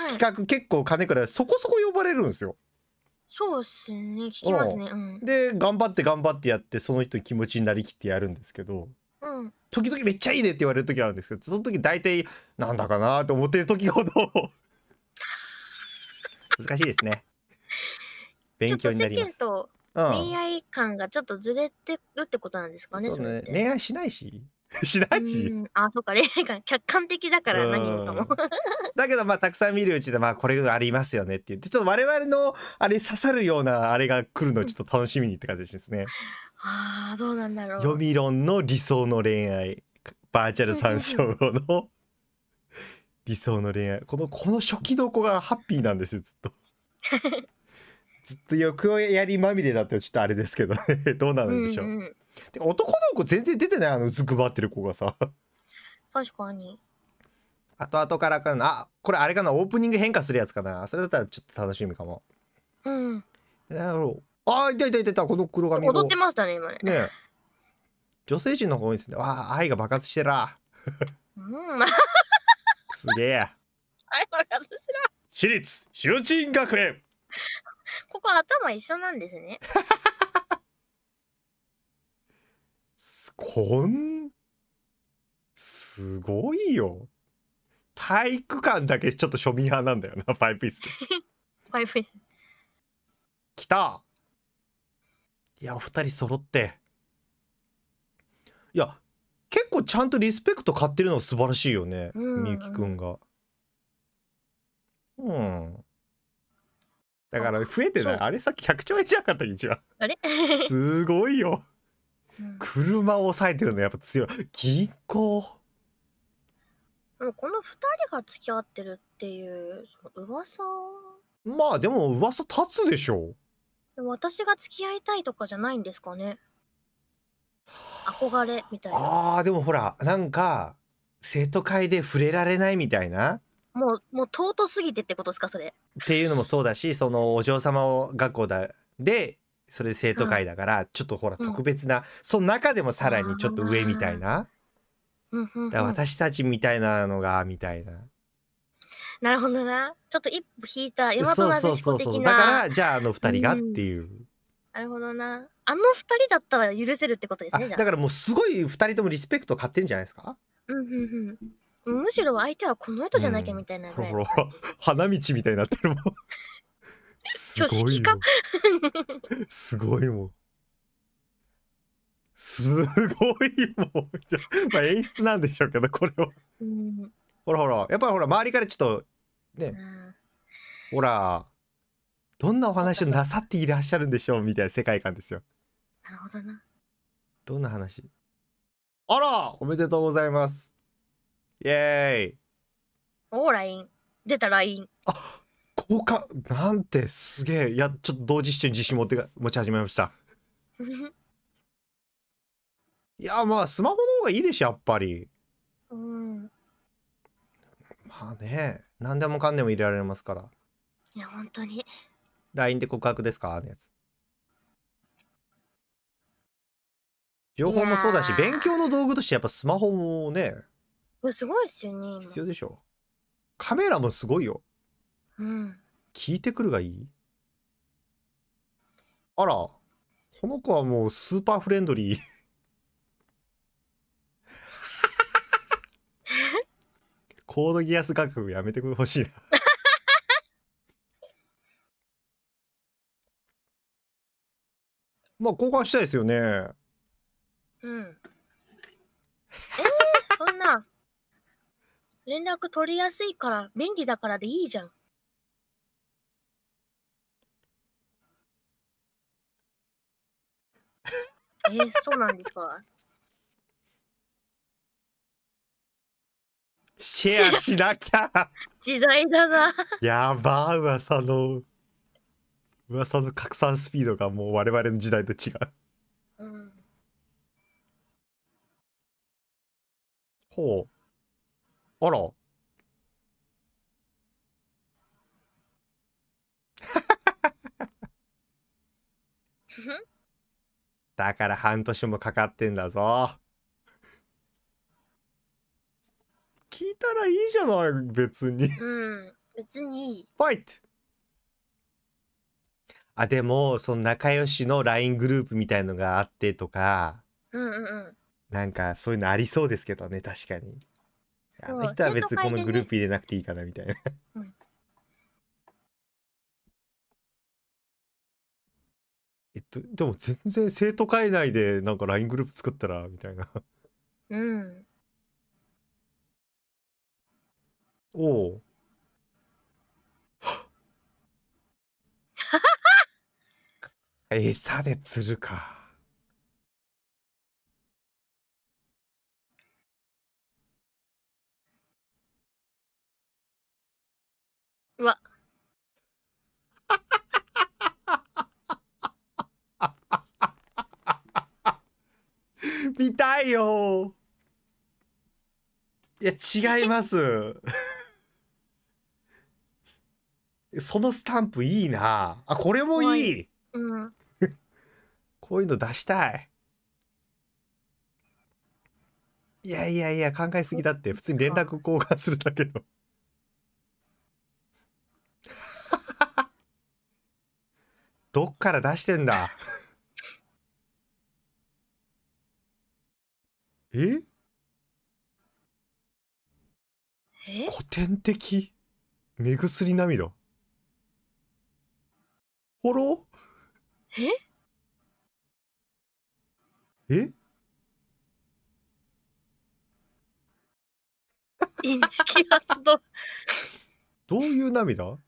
S1: い、はい。企画、結構金倉、そこそこ呼ばれるんですよ。
S2: そうっすね聞きますね、うん、
S1: で頑張って頑張ってやってその人の気持ちになりきってやるんですけど、うん、時々めっちゃいいねって言われる時あるんですけどその時大体なんだかなと思ってる時ほど [LAUGHS] 難しいですね勉強になります
S2: と、うん、恋愛感がちょっとずれてるってことなんですかね、ね、
S1: 恋愛しないし [LAUGHS] しなジ
S2: あそうか愛観、客観的だから何かも
S1: [LAUGHS] だけどまあたくさん見るうちでまあこれありますよねって言ってちょっと我々のあれ刺さるようなあれが来るのちょっと楽しみにって感じですね。
S2: あどうなんだろう。読み
S1: 論の理想の恋愛バーチャル参照後の [LAUGHS] 理想の恋愛このこの初期どこがハッピーなんですよずっと。ずっと欲をやりまみれだってちょっとあれですけどねどうなるんでしょう。うんうんてか男の子全然出てないあのうずくばってる子がさ
S2: 確かに
S1: 後々からかなあこれあれかなオープニング変化するやつかなそれだったらちょっと楽しみかもうんなるほどあいたいたいたいたこの黒髪踊って
S2: ましたね今ね
S1: ね女性陣の方が多いですねわあ愛が爆発してらうんすげえ
S2: 愛爆発してら
S1: 私立修珍学園
S2: ここ頭一緒なんですね
S1: す、こん、すごいよ。体育館だけちょっと庶民派なんだよな、パ [LAUGHS] イプ椅子。パイプ椅子。来たいや、お二人揃って。いや、結構ちゃんとリスペクト買ってるの素晴らしいよね、みゆきくんが。うん。だから増えてない。あれさっき100兆円じゃなかった、一う。
S2: あれ [LAUGHS]
S1: すごいよ。うん、車を抑えてるのやっぱ強い銀行こ
S2: の2人が付き合ってるっていうその噂
S1: まあでも噂立つでしょ
S2: で私が付き合いたいとかじゃないんですかね憧れみたいな
S1: あーでもほらなんか生徒会で触れられないみたいな
S2: もうもう尊すぎてってことですかそれっ
S1: ていうのもそうだしそのお嬢様を学校だでそれで生徒会だから、ちょっとほら特別な、その中でもさらにちょっと上みたいな、
S2: うん、だ私
S1: たちみたいなのがみたいな。
S2: なるほどなちょっと一歩引いた大和なでしこ的なだからじ
S1: ゃああの二人がっていう、うん、
S2: なるほどなあの二人だったら許せるってことですねだから
S1: もうすごい二人ともリスペクト買ってんじゃないですか
S2: うんうんうんむしろ相手はこの人じゃなきゃみたいな、うん、ほ
S1: らほら花道みたいになってるもん
S2: すごいもん。
S1: すごいもん。すごいもまあ演出なんでしょうけど、これは。うん、ほらほら、やっぱりほら、周りからちょっと、ね、ほら、どんなお話をなさっていらっしゃるんでしょうみたいな世界観ですよ。なるほどな。どんな話あらおめでとうございます。イエーイ。
S2: おー、ライン出たラインあ
S1: 好感なんてすげえいやちょっと同時視聴に自信持って持ち始めました [LAUGHS] いやまあスマホの方がいいでしょやっぱりうんまあね何でもかんでも入れられますから
S2: いや本当に
S1: LINE で告白ですかのやつ情報もそうだし勉強の道具としてやっぱスマホもね
S2: すごいっすよね
S1: 必要でしょカメラもすごいようん。聞いてくるがいいあら、この子はもうスーパーフレンドリー [LAUGHS] コードギアス学やめてほしいな [LAUGHS] まあ交換したいですよね。うん。
S2: えー、そんな。連絡取りやすいから便利だからでいいじゃん。えー、そうなんですか。
S1: シェアしなきゃ
S2: 時代だな
S1: やば噂の噂の拡散スピードがもう我々の時代と違う、うん、ほうあら Mm-hmm. [LAUGHS] だから半年もかかってんだぞ。聞いたらいいじゃない別にうん
S2: 別にい
S1: いファイトあでもその仲良しの LINE グループみたいのがあってとか
S3: うんうんうん
S1: なんかそういうのありそうですけどね確かに
S3: あの人は別にこのグル
S1: ープ入れなくていいかなみたいな、うん、でも全然生徒会内でなんか LINE グループ作ったらみたいなうん [LAUGHS] おお
S4: [LAUGHS] 餌で釣るかうわ
S1: 見たいよいや違います [LAUGHS] そのスタンプいいなあこれもいい、うん、[LAUGHS] こういうの出したいいやいやいや考えすぎだって普通に連絡交換するだけど [LAUGHS] どっから出してんだえ古典的目薬涙
S4: ほろええインチキ発動
S1: どういう涙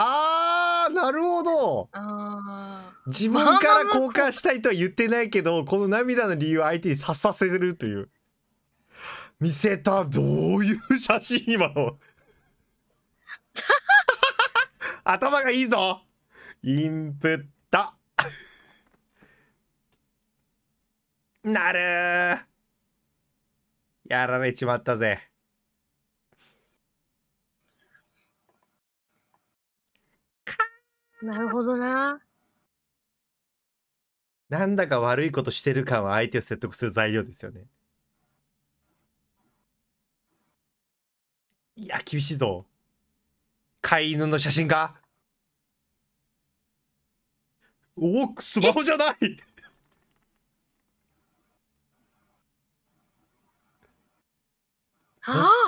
S1: ああなるほど自分から交換したいとは言ってないけど [LAUGHS] この涙の理由を相手に察させるという見せたどういう写真今の [LAUGHS] 頭がいいぞインプットなるやられちまったぜ
S2: なるほどな。
S1: なんだか悪いことしてる感は相手を説得する材料ですよね。いや、厳しいぞ。飼い犬の写真かおお、スマホじゃないはあ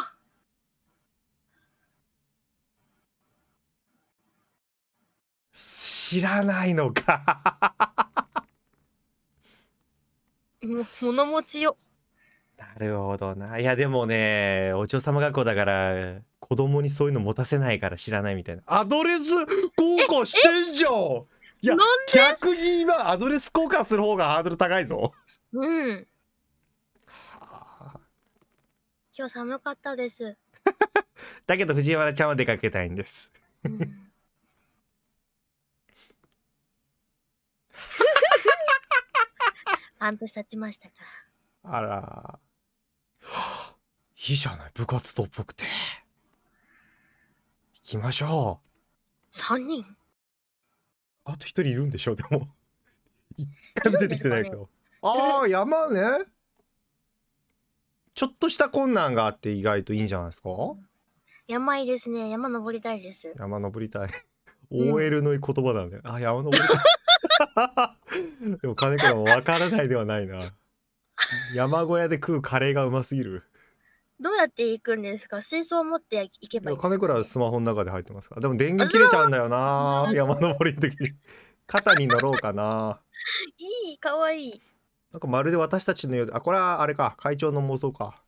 S1: 知らないのか
S2: も物持ちよ
S1: なるほどないやでもねお嬢様学校だから子供にそういうの持たせないから知らないみたいなアドレス交換してんじゃんいや逆に今アドレス交換する方がハードル高いぞうん
S2: 今日寒かったです
S1: [LAUGHS] だけど藤原ちゃんは出かけたいんです、
S2: うん半年経ちましたか
S1: ら。あら、はあ。いいじゃない、部活動っぽくて。行きましょう。3人あと1人いるんでしょ、うでも。一回も出てきてないけど。ね、ああ、山ね。ちょっとした困難があって意外といいんじゃないですか
S2: 山いいですね。山登りたいです。
S1: 山登りたい。OL [LAUGHS] の言葉だね。うん、あ、山登りたい。[LAUGHS] でも金子もわからないではないな山小屋で食うカレーがうますぎる
S2: どうやって行くんですか水槽を持って行けばいい
S1: 金倉はスマホの中で入ってますかでも電源切れちゃうんだよな山登りの時肩に乗ろうかな
S2: [LAUGHS] いいかわいい
S1: なんかまるで私たちのようであこれはあれか会長の妄想か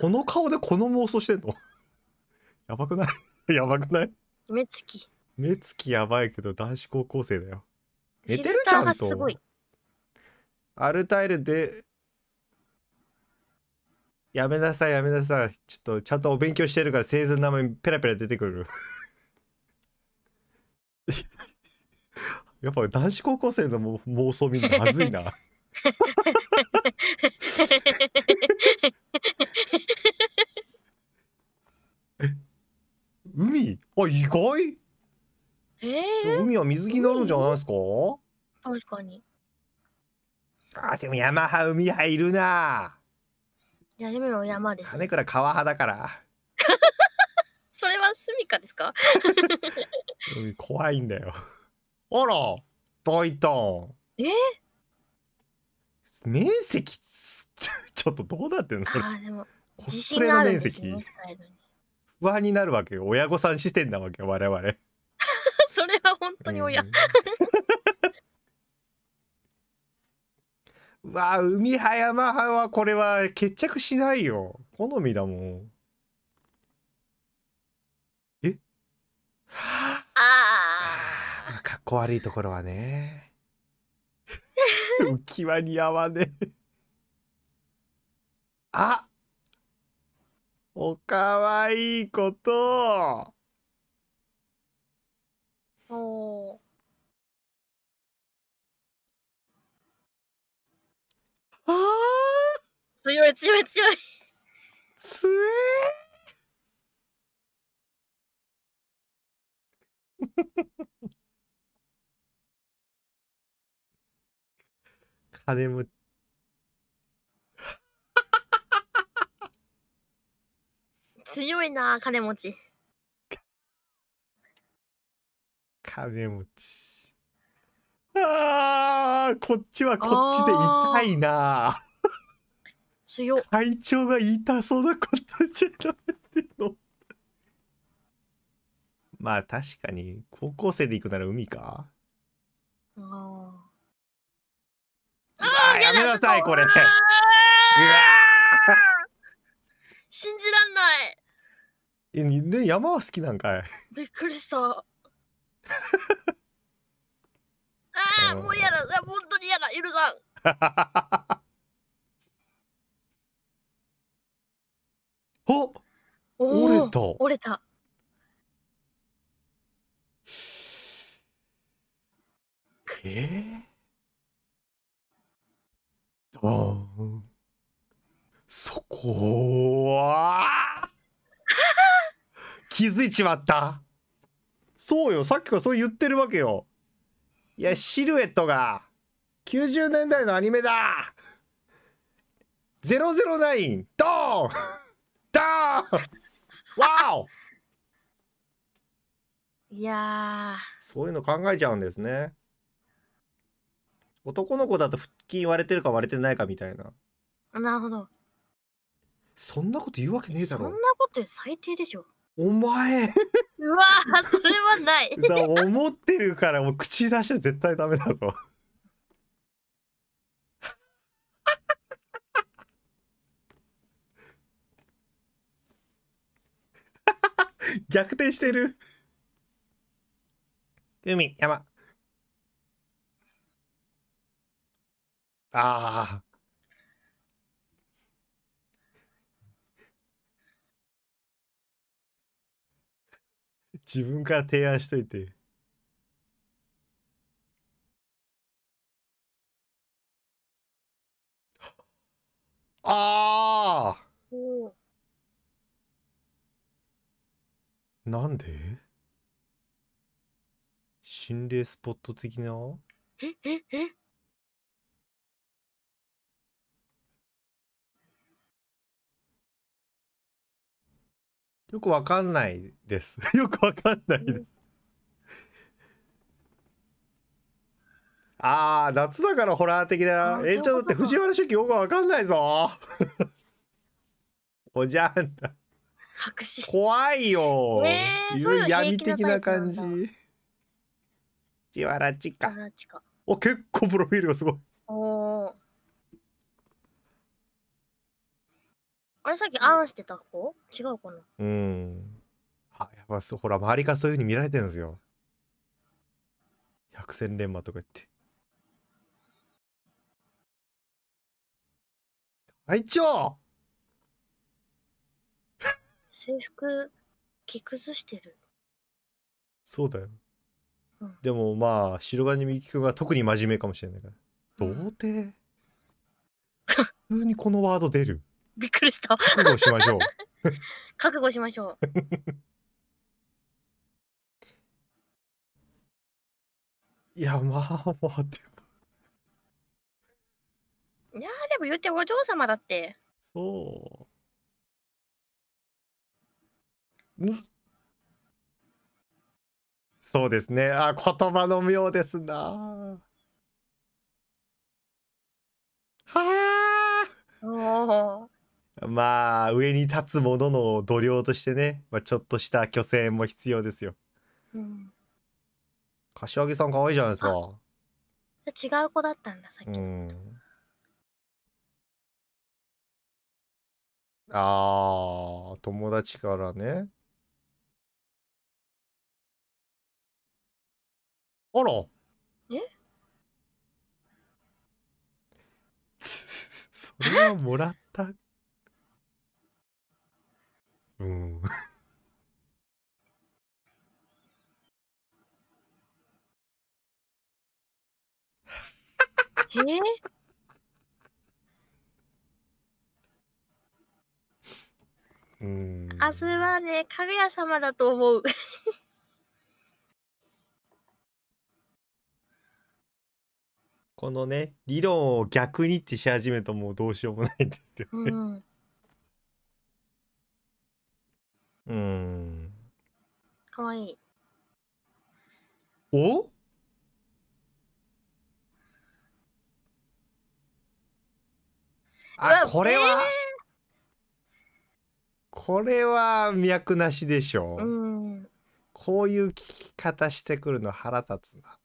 S1: この顔でこの妄想してんのやばくないやばくない目つき目つきやばいけど男子高校生だよ寝てるちゃんとアルタイルでやめなさいやめなさいちょっとちゃんとお勉強してるから製図の名前ペラペラ出てくる [LAUGHS] やっぱ男子高校生の妄想みんなまずいな [LAUGHS] 海あ意外
S2: えー、海
S1: は水着になるんじゃないですか、確かにあでも山派海入るな
S2: いやでも山です金
S1: 倉川派だから
S2: [LAUGHS] それは住処ですか
S1: 怖いんだよあら大胆え面積 [LAUGHS] ちょっとどうなってんのあで
S2: も自信があるんですね
S1: 不安になるわけよ親御さん視点なわけよ我々本当に親、うん、[LAUGHS] うわ海派山派はこれは決着しないよ好みだもんえ [GASPS] ああかっこ悪いところはね [LAUGHS] 浮き輪に合わねあおかわいいこと
S4: おおあー強い強い強いつ
S1: 金持
S2: 強いな金持ち
S1: 金持ち。ああ、こっちはこっちで痛いな。強会が痛そうなことじゃダメっての。まあ確かに高校生で行くなら海か。ああ。あやめなさいこれ。うわ
S2: 信じらんない。
S1: え、ね、山は好きなんかい。
S2: びっくりした。[LAUGHS] ああ、もう嫌だ。本当に嫌だ。許さん。
S1: お折れた。
S2: 折れた。
S4: え
S1: ー、ドそこは [LAUGHS] 気づいちまったそうよ、さっきからそう言ってるわけよ。いや、シルエットが、90年代のアニメだ !009! ドーンドーンわ
S2: オいや
S1: そういうの考えちゃうんですね。男の子だと腹筋割れてるか割れてないかみたいな。なるほど。そんなこと言うわけねえだろ。そんな
S2: こと最低でしょ。
S1: お前
S2: うわそれはないさ [LAUGHS]
S1: 思ってるからもう口出しは絶対ダメだぞ [LAUGHS] 逆転してる海山
S3: ああ
S4: 自分から提案しといて。[LAUGHS] ああ、う
S1: ん、なんで心霊スポット的な
S4: えええ
S1: よくわかんないです [LAUGHS] よくわかんないですあ夏だからホラー的だえー、ちょっとって藤原初期よくわかんないぞ [LAUGHS] おじゃんだ怖いよ、えー、闇的な感じ藤原ちかお結構プロフィールがすごい
S2: おあれさっきあんしてた子違うかな
S1: うんあやっぱほら周りからそういうふうに見られてるんですよ百戦錬磨とか言って会長
S2: 制服着崩してる
S1: そうだよ、うん、でもまあ白金きく君は特に真面目かもしれないから童貞、[LAUGHS] 普通にこのワード出るびっ
S2: くりした。覚悟しましょう。[LAUGHS] 覚悟しましょう。
S1: [LAUGHS] いや、まあまあ、でも。
S2: いや、でも言ってお嬢様だって。そ
S4: う。
S1: そうですね。あ、言葉の妙ですな。
S3: はあ。おお。
S1: まあ、上に立つ者の度量としてね、まあ、ちょっとした虚勢も必要ですよ。うん。柏木さん可愛いじゃないですか。
S2: 違う子だったんだ、さ
S4: っき。うん。ああ、友達からね。あら。え
S3: [LAUGHS] それはもらったうん。
S2: [LAUGHS] へえ。うん。明日はね、かぐや様だと思う。
S1: このね、理論を逆にってし始めるともうどうしようもないんですよね、うんうん。
S2: かわいい。
S4: お
S1: あ、これは、えー、これは脈なしでしょう。うん、こういう聞き方してくるの腹立つな。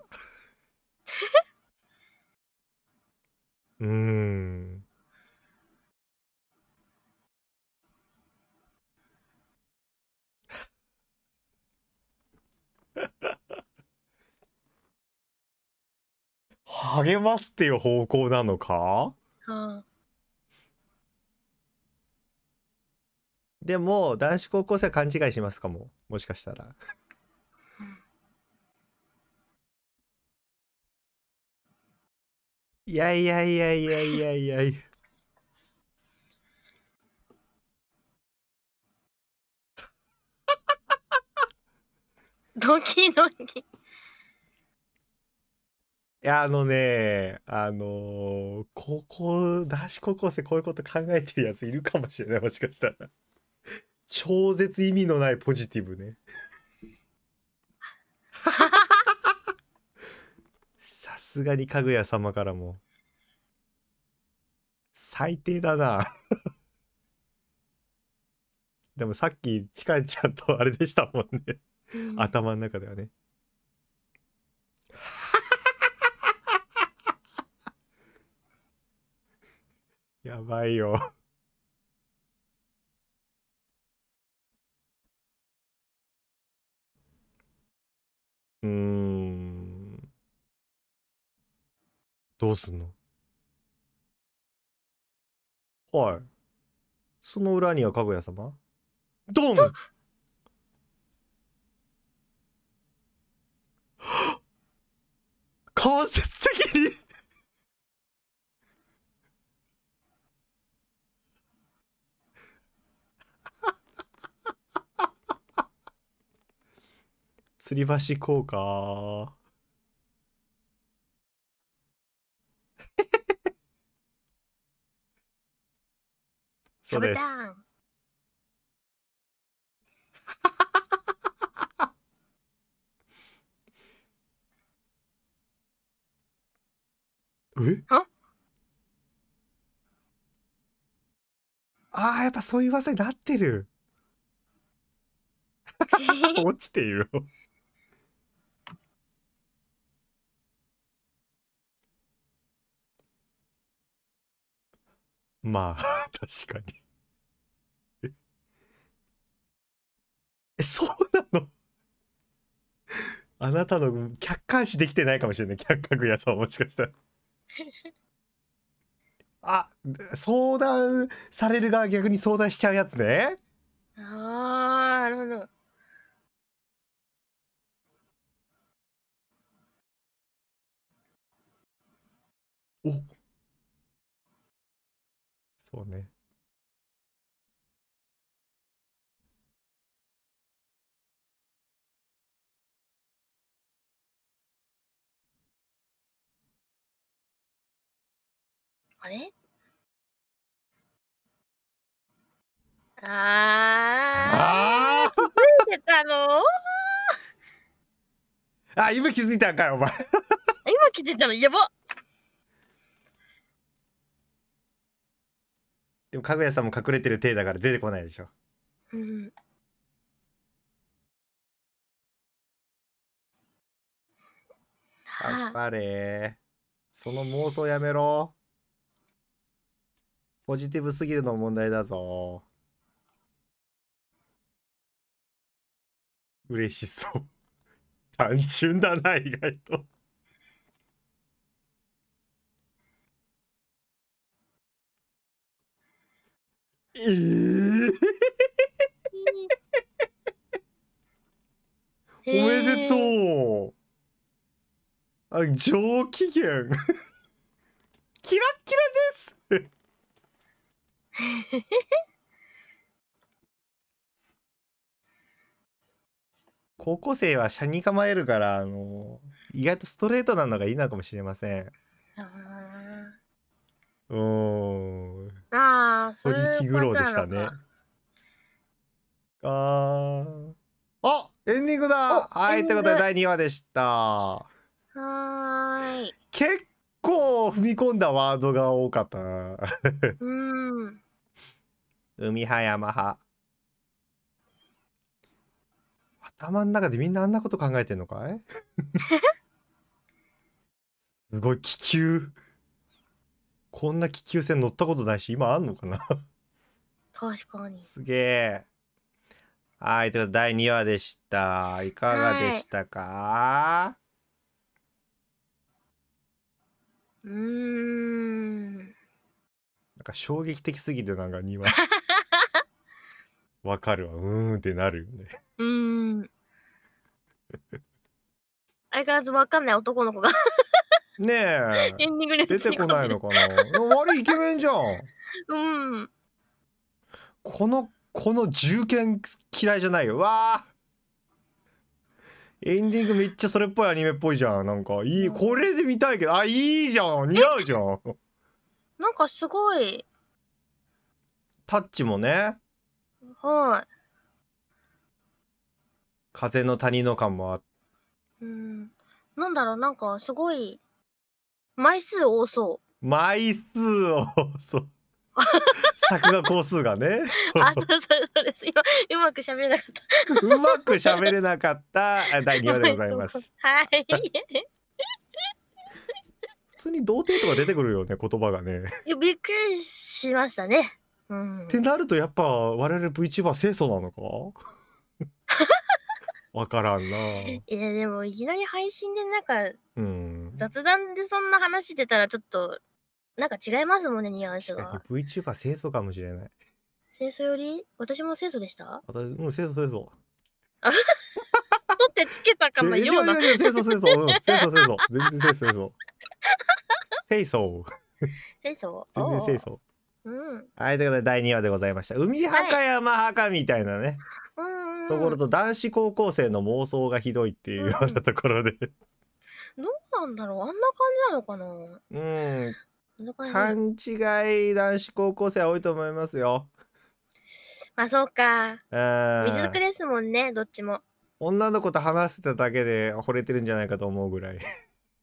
S1: [LAUGHS]
S3: うん。
S1: 励ますっていう方向なのかはあ、でも男子高校生は勘違いしますかももしかしたらいやいやいやいやいやいやいや
S3: ドキドキ。い
S1: や、あのね、あのー、高校、男子高校生こういうこと考えてるやついるかもしれない、もしかしたら。超絶意味のないポジティブね。さすがにかぐや様からも。最低だなでもさっき、ちかちゃんとあれでしたもんね頭の中ではね。[LAUGHS] やばいよ
S4: うーん。
S1: どうすんのはい。その裏にはかぐや様
S4: ドン間接的に
S1: [LAUGHS] 吊り橋効果 [LAUGHS] そうです。えああやっぱそういう技になってる。[LAUGHS] 落ちているよ。
S3: まあ、[LAUGHS] 確かにえ。
S1: え、そうなのあなたの客観視できてないかもしれない。客観屋さんもしかしたらあ、相談される側逆に相談しちゃうやつね。
S2: ああ、なるほど。
S4: おそうね。あれ
S2: ああ気づいてたの
S1: あ今気づいたんかいお前
S2: [LAUGHS] 今気づいたのやば
S1: でもかぐやさんも隠れてる体だから出てこないでしょうん頑張れその妄想やめろポジティブすぎるの問題だぞ。嬉しそう。[LAUGHS] 単純だな、意外と。えー、
S4: おめで
S1: とうあ上機嫌 [LAUGHS] キラッ
S3: キラです [LAUGHS]
S1: 高校生は車に構えるからあの意外とストレートなのがいいのかもしれません。うん。
S3: ああ、そういうでしたね。
S1: ああ、エンディングだ。はい、ということで第2話でした。は
S3: ーい。
S1: 結構踏み込んだワードが多かったな。[LAUGHS]
S3: うん。
S1: 海派山派。頭の中でみんなあんなこと考えてんのかい [LAUGHS] すごい気球。こんな気球船乗ったことないし、今あんのかな
S2: 確かに。
S1: すげえ。はい、ということで第2話でした。いかがでしたか、は
S3: い、うん。な
S1: んか衝撃的すぎて、なんか2話。[LAUGHS] わかるわ。うーんってなるよね。
S2: うーん。相変わらずわかんない男の子が
S1: ねえ。エンディングに出てこないのかな。悪いイケメンじゃん。
S2: うん。
S1: この、この銃剣嫌いじゃないよ。わエンディングめっちゃそれっぽいアニメっぽいじゃん。なんかいい、これで見たいけど、あ、いいじゃん。似合うじゃん。
S2: なんかすごい。
S1: タッチもね。はい。風の谷の感もあ
S2: うん。なんだろう、なんかすごい、枚数多そ
S1: う。枚数多そう。[LAUGHS] 作画工数がね。あ、そ
S2: うそうそうです。今うまく喋れなかっ
S1: た。うまく喋れなかった第二話でございます。
S2: [LAUGHS] はい。
S1: 普通に童貞とか出てくるよね言葉がね。
S2: いやびっくりしましたね。って
S1: なるとやっぱ我々 VTuber 清楚なのか [LAUGHS] わからんな。い
S2: やでもいきなり配信でなんか、うん、雑談でそんな話してたらちょっとなんか違いますもんねニュアンスが。
S1: VTuber 清楚かもしれない。
S2: 清楚より私も清楚でした
S1: 私もう清楚清楚。あ取
S2: ってつけたかのような。清楚清楚清楚清楚全然
S1: 清楚。[LAUGHS] 清楚。清楚。全然清楚。うん、はいということで第2話でございました海墓か山墓かみたいなね、はい、ところと男子高校生の妄想がひどいっていうようなところで、ど
S2: うなんだろうあんな感じなのかなうん勘
S1: 違い男子高校生多いと思いますよ
S2: まあそうか未熟ですもんねどっちも
S1: 女の子と話してただけで惚れてるんじゃないかと思うぐらい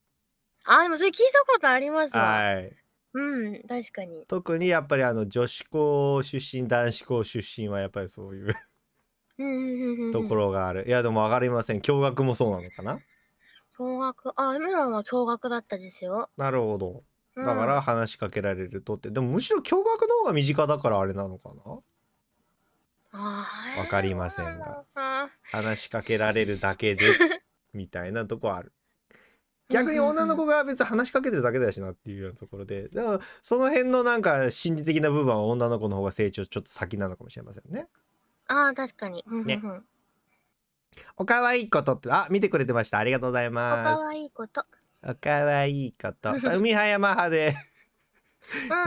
S2: [LAUGHS] あでもそれ聞いたことありますわはいうん、確かに。
S1: 特にやっぱりあの女子校出身男子校出身はやっぱりそういうところがあるいやでも分かりません共学もそうなのかな
S2: 共学あエメンは共学だったですよ
S1: なるほどだから話しかけられるとって、うん、でもむしろ共学の方が身近だからあれなのかなわかりませんが話しかけられるだけで [LAUGHS] みたいなとこある逆に女の子が別に話しかけてるだけだしなっていうようなところで、だからその辺のなんか心理的な部分は女の子の方が成長ちょっと先なのかもしれませんね。
S2: ああ、確かに。ね。
S1: おかわいいことって、あ、見てくれてました。ありがとうございます。おかわいいこと。おかわいいこと。[LAUGHS] さあ、海早山派で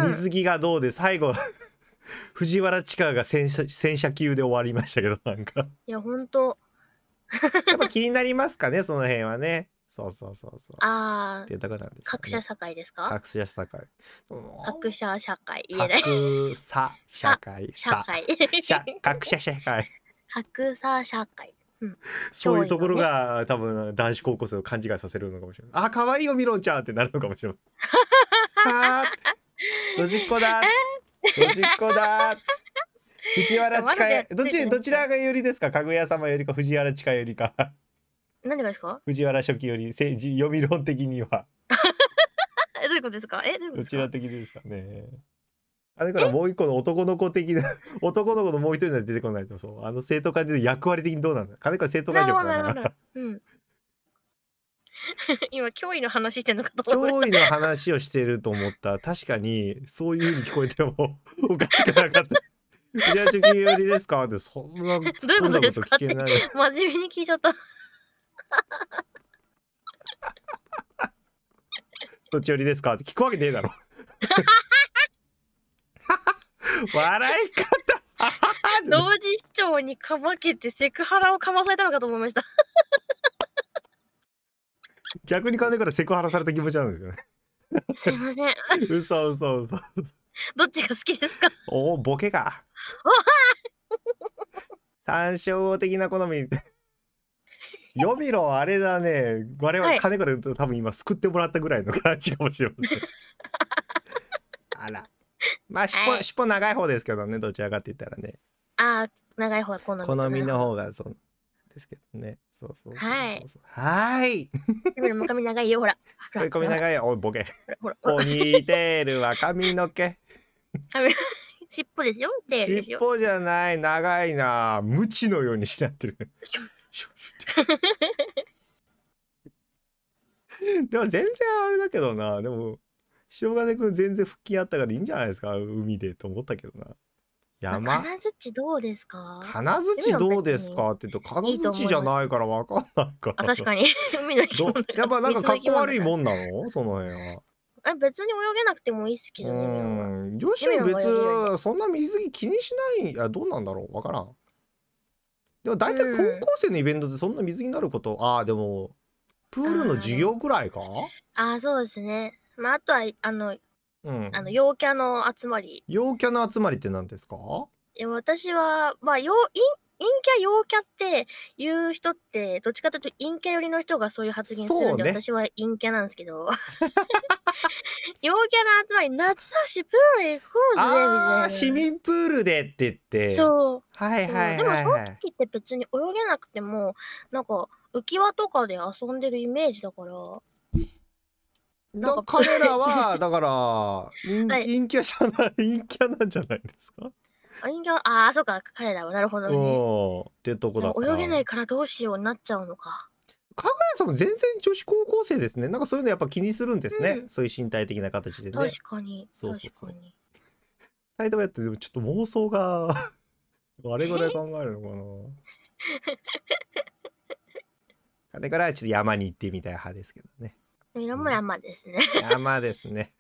S1: 水着がどうで最後 [LAUGHS] 藤原千佳が戦車戦車級で終わりましたけど、なんか
S2: いや、ほんと。やっぱ気
S1: になりますかね、その辺はね。そうそうそうそう。
S2: あっていう
S1: ところなんです、ね、各社社
S2: 会ですか各社社会。各社社会。言えない。
S1: 各社社会。社会。各社社会。
S2: 格差社会。そういうところ
S1: が、ね、多分男子高校生を勘違いさせるのかもしれない。あ可愛いよミロンちゃんってなるのかもしれない。あドジっ子だ。ドジっ子だ。藤原近江、どっちどちらが有利ですか。かぐや様よりか藤原近江よりか。何がですか藤原初期より政治予備論的には [LAUGHS]
S2: えどういうことですかえどういうことですちら
S1: 的ですかねあれからもう一個の男の子的な [LAUGHS] 男の子のもう一人の出てこないとそうあの生徒会で役割的にどうなんだ金子は生徒会長かななるほな
S2: うん、[LAUGHS] 今脅威の話してんのかと思いま脅威の
S1: 話をしてると思った確かにそういう風に聞こえてもおかしくなかった「藤原初期よりですか?」ってそんな突っ込んこと聞けないた
S2: 真面目に聞いちゃった [LAUGHS]
S1: どっち寄りですかって聞くわけねえだろ。笑い方
S2: [LAUGHS] 同時視聴にかまけてセクハラをかまされたのかと思いました
S1: [LAUGHS] 逆に考えからセクハラされた気持ちなんですよねすいません嘘嘘嘘
S2: どっちが好きですか
S1: おおボケがおは参照的な好み読みろあれだね我々金子で多分今救ってもらったぐらいの感じかもしれません [LAUGHS] あらまあ尻尾、はい、尻尾長い方ですけどねどちらかって言ったらね
S2: ああ長い方が好み好みの
S1: 方がそうですけどねそうそうはいは
S2: いは髪長いよほらほ髪長
S1: いよおいボケポニーテールは髪の毛
S2: 髪尻尾ですよ尻尾
S1: じゃない長いな無知のようにしなってる [LAUGHS] シュシュって。[LAUGHS] でも全然あれだけどな、でも、塩金くん全然腹筋あったからいいんじゃないですか、海でと思ったけどな。まあ、山、
S2: 金槌どうですか金槌どうですかっ
S1: て言うと、金槌じゃないからわかんないから。あ確かに [LAUGHS] 海の生き物やっぱなんか格好悪いもんなのその辺は。
S2: え別に泳げなくてもいいっすけど
S1: ね、ーん。女子も別、そんな水着気にしない、あどうなんだろうわからん。でも大体高校生のイベントでそんな水着になること、うん、ああでもプールの授業ぐらいか
S2: ああそうですねまああとはあの、うん、あの陽キャの集まり
S1: 陽キャの集まりって何ですか
S2: いや私はまあ陽陰陰キャ、陽キャっていう人って、どっちかというと陰キャ寄りの人がそういう発言するんで、ね、私は陰キャなんですけど。[LAUGHS] 陽キャの集まり、夏だし、プール行こうぜ、みたいな。市
S1: 民プールでって言って。そう。はいはい、はい、でも、その
S2: 時って別に泳げなくても、なんか、浮き輪とかで遊んでるイメージだから。
S1: か彼らは、[LAUGHS] だから、陰キャじゃない、陰キャなんじゃないですか
S2: あ、人形、ああ、そうか、彼らは、なるほどね。う
S1: ん。ってとこだから。泳げ
S2: ないからどうしようになっちゃうのか。
S1: か賀やさんも全然女子高校生ですね。なんかそういうのやっぱ気にするんですね。うんそういう身体的な形でね。確か
S2: に、そうそうそう確か
S1: に。埼玉やってでもちょっと妄想があ [LAUGHS] れぐらい考えるのかなれ [LAUGHS] からちょっと山に行ってみたい派ですけどね
S2: 色も山ですね。
S1: 山ですね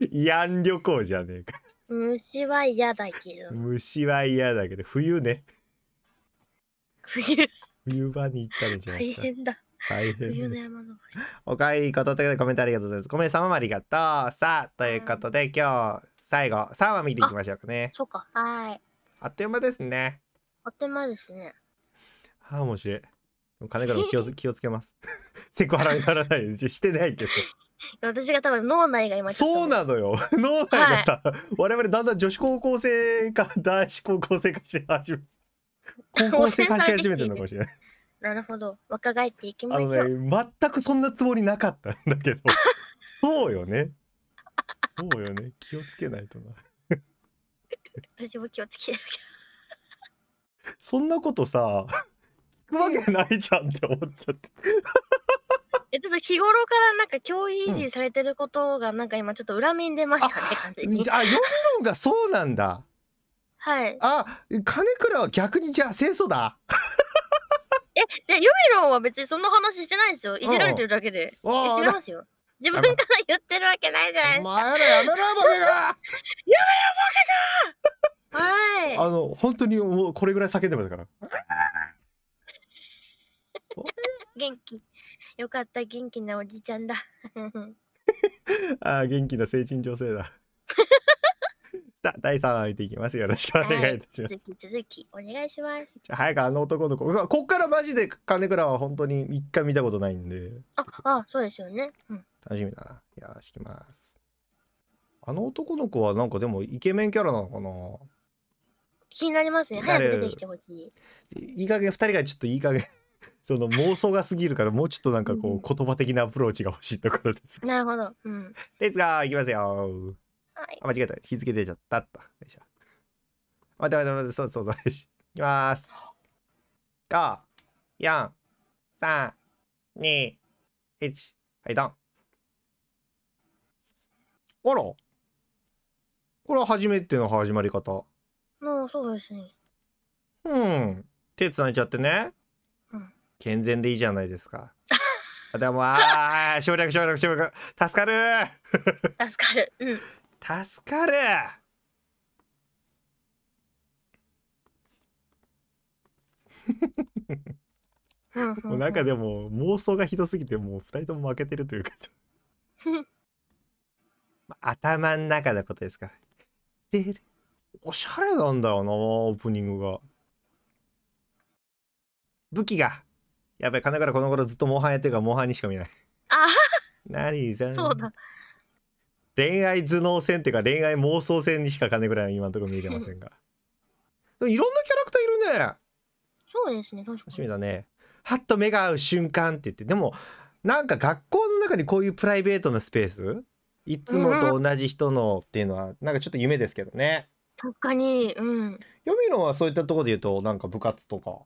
S1: 慰安 [LAUGHS] 旅行じゃねえか
S2: 虫は嫌だけど。
S1: 虫は嫌だけど、冬ね。冬。冬場に行ったらじゃない大変だ。大変冬の山登り。おかえりことというこでコメントありがとうございます。ごめんさまもありがとう。さあ、ということで、今日最後、3話見ていきましょうかね。
S2: そうか。はい。
S1: あっという間ですね。
S2: あっという間ですね。
S1: はあ、面白い。金から気を気をつけます。[LAUGHS] セクハラにならないようにしてないけど。
S2: 私が多分脳内が今そうなのよ [LAUGHS] 脳内がさ、
S1: はい、我々だんだん女子高校生か [LAUGHS] 男子高校生かし始め
S2: 高校生かし始めてるのかもしれないなるほど若返っていきましょう、
S1: ね、全くそんなつもりなかったんだけど [LAUGHS] そうよねそうよね気をつけないとな
S2: 私も気をつけなきゃ
S1: そんなことさ聞くわけないじゃんって思っちゃって
S2: ちょっと日頃からなんか脅威維持されてることがなんか今ちょっと裏目に出ましたね、うん、あ、
S1: 読むのがそうなんだ。
S2: はい。あ、
S1: 金倉は逆にじゃあ清楚だ。
S2: [LAUGHS] え、じゃあユミロンは別にその話してないですよ。いじられてるだけで。うん、え違いますよ。自分から言ってるわけないじゃないですか。お前らやめろ、ボが。[LAUGHS] やめろ、ボが。はい。あの、
S1: 本当にもうこれぐらい叫んでますから。
S2: [LAUGHS] 元気。よかった、元気なおじちゃんだ。[LAUGHS]
S1: ああ、元気な成人女性だ。[LAUGHS] さ第3話見ていきます。よろしくお願いいたします。は
S2: い、続きお願いします。
S1: 早くあの男の子、こっからマジで金倉は本当に一回見たことないんで。あ、
S2: あ、そうですよね。うん、
S1: 楽しみだな。いや、しきます。あの男の子はなんかでもイケメンキャラなのかな
S2: 気になりますね。早く出てきてほしい。
S1: いい加減2人がちょっといい加減 [LAUGHS] その妄想が過ぎるからもうちょっとなんかこう言葉的なアプローチが欲しいところです
S2: なるほど、うん、
S1: ですがいきますよ、はい、あ間違えた日付出ちゃったよいしょ待って待って待ってそうそうそういきます54321はいドンあらこれは初めての始まり方も
S2: うそうですね
S1: うん手つないちゃってね健全でいいじゃないですか。[LAUGHS] でもああ省略省略省略助かる助かる、うん、助かるもうなんかでも妄想がひどすぎてもう2人とも負けてるというか頭ん中のことですからでおしゃれなんだよなオープニングが武器がやべ金からこの頃ずっとモハンやってるからモハンにしか見ない。あ何さそうだ。恋愛頭脳戦っていうか恋愛妄想戦にしか金ぐらい今のところ見れませんが。でもいろんなキャラクターいるね。
S2: そうですね、確かに。楽し
S1: みだね。はっと目が合う瞬間って言って、でもなんか学校の中にこういうプライベートなスペースいつもと同じ人のっていうのはなんかちょっと夢ですけどね。
S2: 確かに、うん。
S1: 読みのはそういったところで言うとなんか部活とか。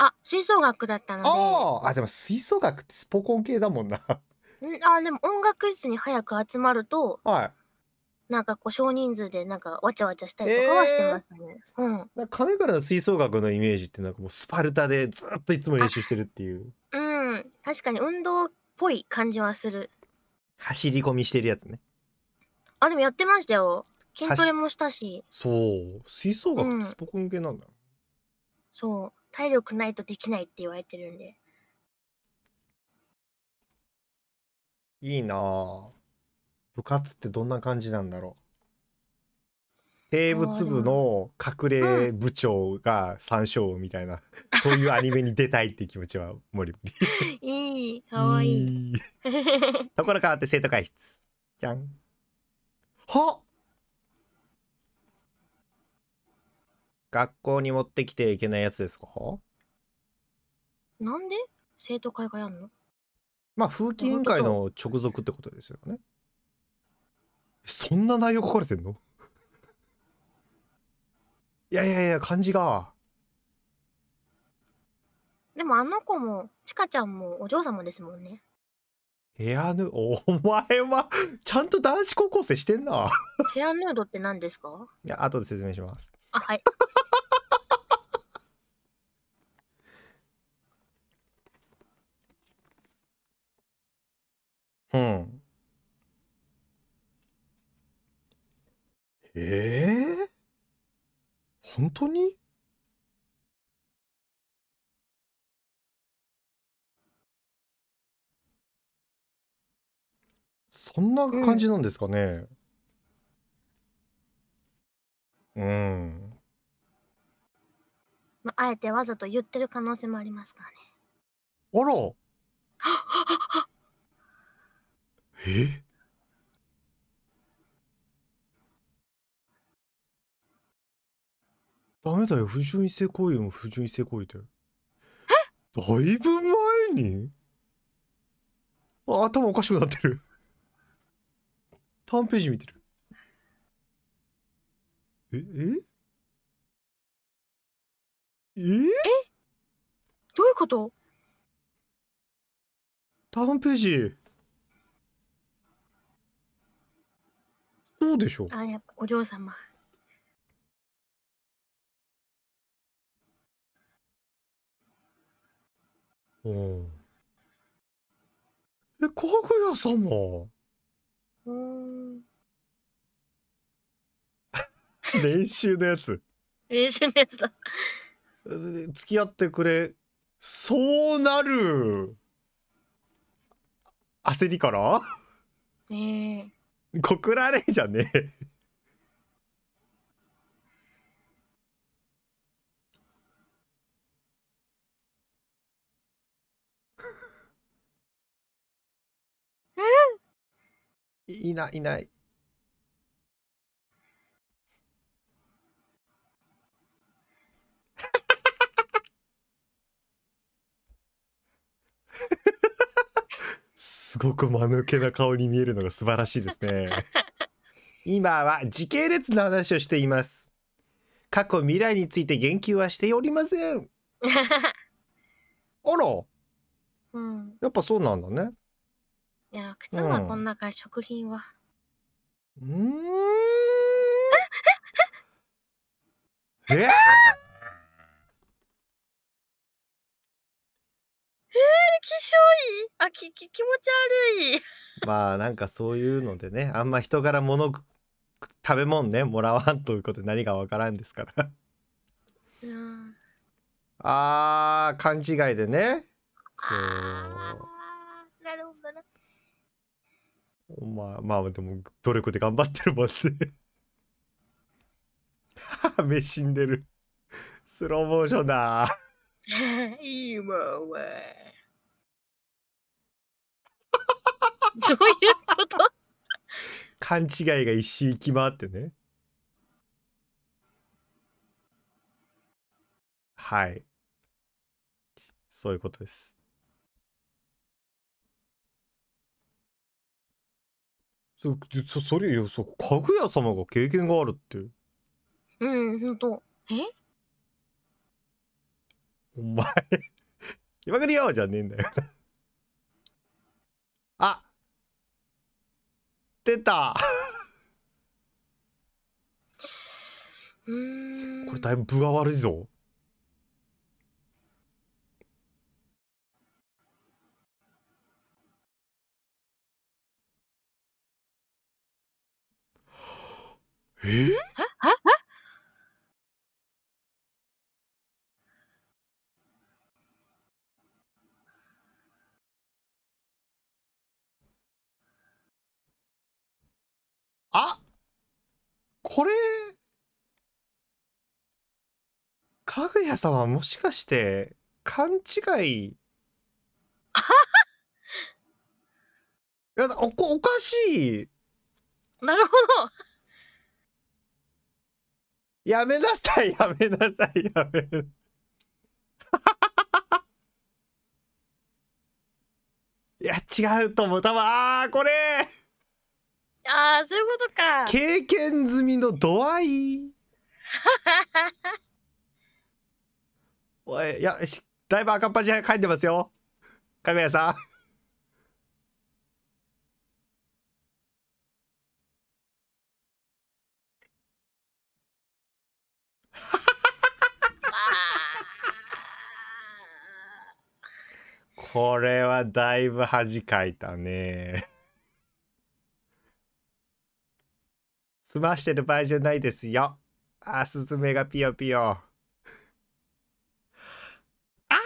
S2: あ、吹奏楽だったので。あ
S1: あ、でも吹奏楽ってスポコン系だもんな。ん
S2: あ、でも音楽室に早く集まると、はい。なんかこう少人数でなんかわちゃわちゃしたりとかはしてますね。
S1: えー、うん。か金からの吹奏楽のイメージってなんかもうスパルタでずっといつも練習してるっていう。
S2: うん、確かに運動っぽい感じはする。
S1: 走り込みしてるやつね。
S2: あ、でもやってましたよ。筋トレもしたし。
S1: そう、吹奏楽ってスポコン系なんだ。うん、
S2: そう。体力ないとできないって言われてるんで。
S1: いいな部活ってどんな感じなんだろう。生物部の隠れ部長が三照みたいな、うん、そういうアニメに出たいって気持ちは [LAUGHS] モリモリ。
S2: いい、かわい
S1: い。[LAUGHS] ところ変わって生徒会室。じゃん。はっ学校に持ってきていけないやつですか
S2: なんで生徒会がやんの
S1: まあ風紀委員会の直属ってことですよね。そんな内容書かれてんの [LAUGHS] いやいやいや漢字が。
S2: でもあの子もちかちゃんもお嬢様ですもんね。
S1: ヘアヌお前はちゃんと男子高校生してんな
S2: ヘアヌードって何ですか
S1: いや、後で説明します。あ、はい。[LAUGHS]
S3: うん。え
S4: えー、本当にそん
S1: な感じなんですかね。うん。
S2: まあ、あえてわざと言ってる可能性もありますからね。
S1: あら。[LAUGHS] えダメだよ不純異性行為も不純異性行為だよだいぶ前に頭おかしくなってるターンページ見てる。ええ
S4: ええどういうこと
S1: ターンページそうでしょう。
S2: あやっぱお嬢様
S4: うんえかぐや様
S3: [LAUGHS]
S1: 練習のやつ。
S4: 練習のやつだ。
S1: [LAUGHS] 付き合ってくれ。そうなる。焦りから。
S3: え
S2: え
S1: ー。[LAUGHS] 告られじゃねえ。いない、いない。すごく間抜けな顔に見えるのが素晴らしいですね。今は時系列の話をしています。過去未来について言及はしておりません。[LAUGHS] あら、うん、やっぱそうなんだね。
S2: いや、靴はこんなか、食品は。
S1: うん。え [LAUGHS] ー、ええ
S2: きしょいあきき気持ち悪
S1: いまあなんかそういうのでねあんま人からの。食べ物ねもらわんということで何がわからんですからあー勘違いでねそうまあまあでも努力で頑張ってるもんね目死んでるスローモーションだ [LAUGHS] いいもんは [LAUGHS] どういうこと勘違いが一周行き回ってねはいそういうことですそそそれよそかぐや様が経験があるって
S2: うんほんとえ
S1: お前今からよじゃねえんだよあ出たこれだいぶ分が悪いぞ
S4: えー、あ
S1: これかぐや様もしかして勘違い [LAUGHS] いやおおかしいなるほどやめなさい、やめなさい、やめ。[LAUGHS] いや、違うと思う。多分、あー、これ
S2: あー、そういうことか。経
S1: 験済みの度合い。[LAUGHS] おい、いや、だいぶ赤っ端書いてますよ。かぐやさん。これはだいぶ恥かいたね。[LAUGHS] 済ましてる場合じゃないですよ。あ、スズメがピヨピヨ。あ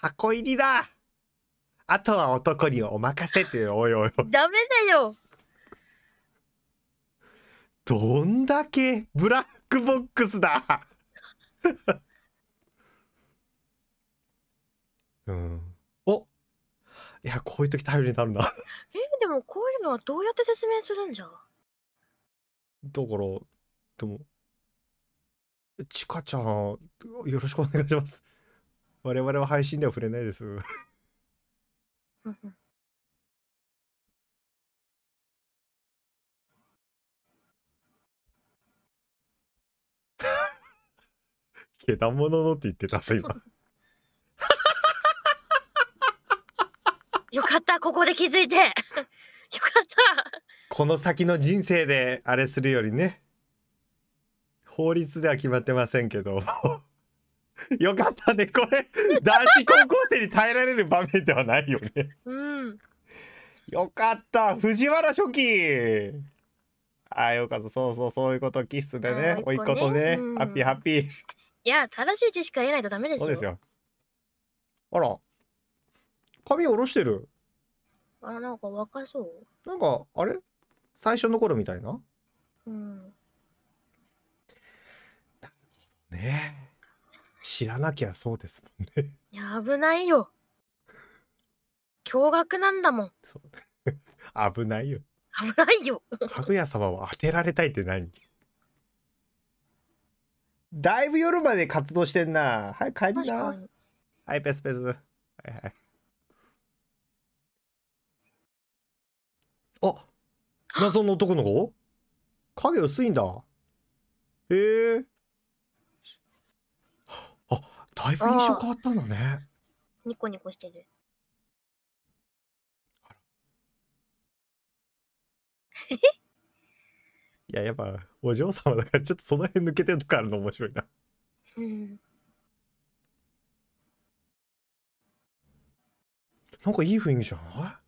S1: 箱入りだあとは男にお任せっておいおいおい。ダメだよどんだけブラックボックスだうん。おいや、こういう時頼りになるな
S2: えでもこういうのはどうやって説明するんじゃだか
S1: ら、でも、ちかちゃん、よろしくお願いします。我々は配信では触れないです。けだもののって言ってたぞ、今。
S2: よかった、ここで気づいて。[LAUGHS] よかった。
S1: この先の人生であれするよりね。法律では決まってませんけど。[LAUGHS] よかったね、これ。男子高校生に耐えられる場面ではないよね。うん。よかった、藤原初期。ああ、よかった、そうそう、そういうこと、キスでね、おいことね、うん、ハッピーハッピー。い
S2: や、正しい知識は得ないとダメですよ。そうです
S1: よ。あら。髪下ろしてる。
S2: あ、なんか若そう。
S1: なんか、あれ最初の頃みたいなうん。なるね。知らなきゃそうですも
S2: んね。いや、危ないよ。驚愕なんだもん。そう [LAUGHS] 危ないよ。危ないよ。
S1: かぐや様は当てられたいって何だいぶ夜まで活動してんな。はい、帰りな。はい、ペスペス。はいはい。あ謎の男の子影薄いんだ。へえ。あ、だいぶ印
S2: 象変わったんだね。ニコニコしてる。
S1: いや、やっぱ、お嬢様だから、ちょっとその辺抜けてるとかあるの面白いな。うん。なんかいい雰囲気じゃない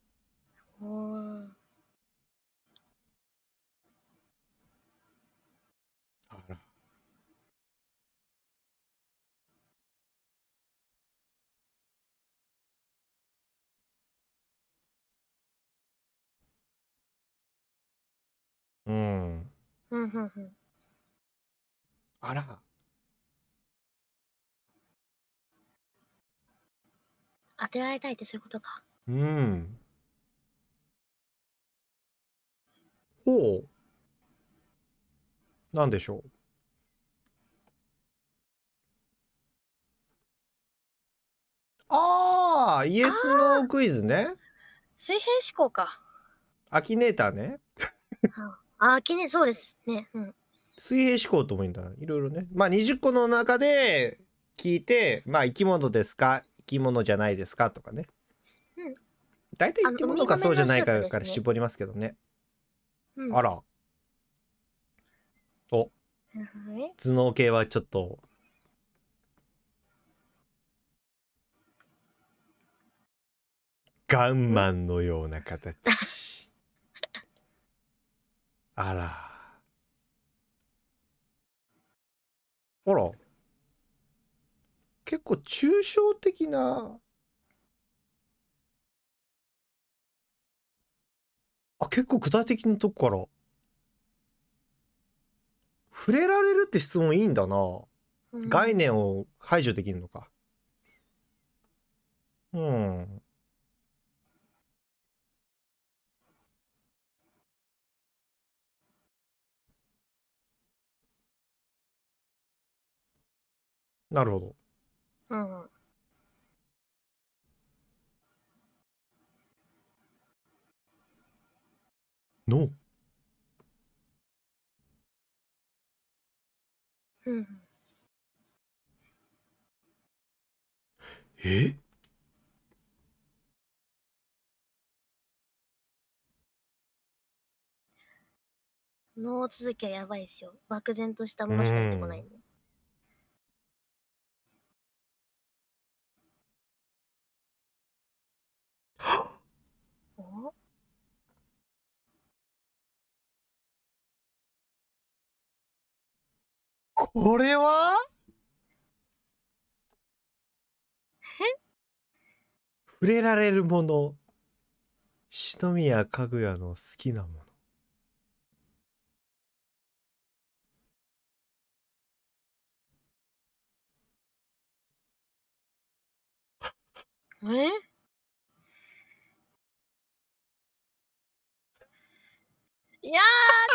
S4: うん。うんうんうん。あら。当てられたいってそういうことか。
S3: うん。
S1: ほう。なんでしょう。ああ、イエスノークイズね。
S2: 水平思考か。
S1: アキネーターね。
S2: あ、記念、そうですね。うん。
S1: 水平思考ともいうんだ。いろいろね。まあ、20個の中で聞いて、まあ、生き物ですか、生き物じゃないですかとかね。うん。大体生き物かそうじゃないかから絞りますけどね。うん、あら。お。頭脳系はちょっと。ガンマンのような形。あら。ほら。結構抽象的な。あ、結構具体的なとこから。触れられるって質問いいんだな。
S3: うん、概念
S1: を排除できるのか。うん。
S4: なるほど。うん。の、うん。えの続きはやばいですよ。漠然としたものしか出てこないんお
S1: これは触れられるもの篠宮かぐやの好きなもの
S4: えいやー、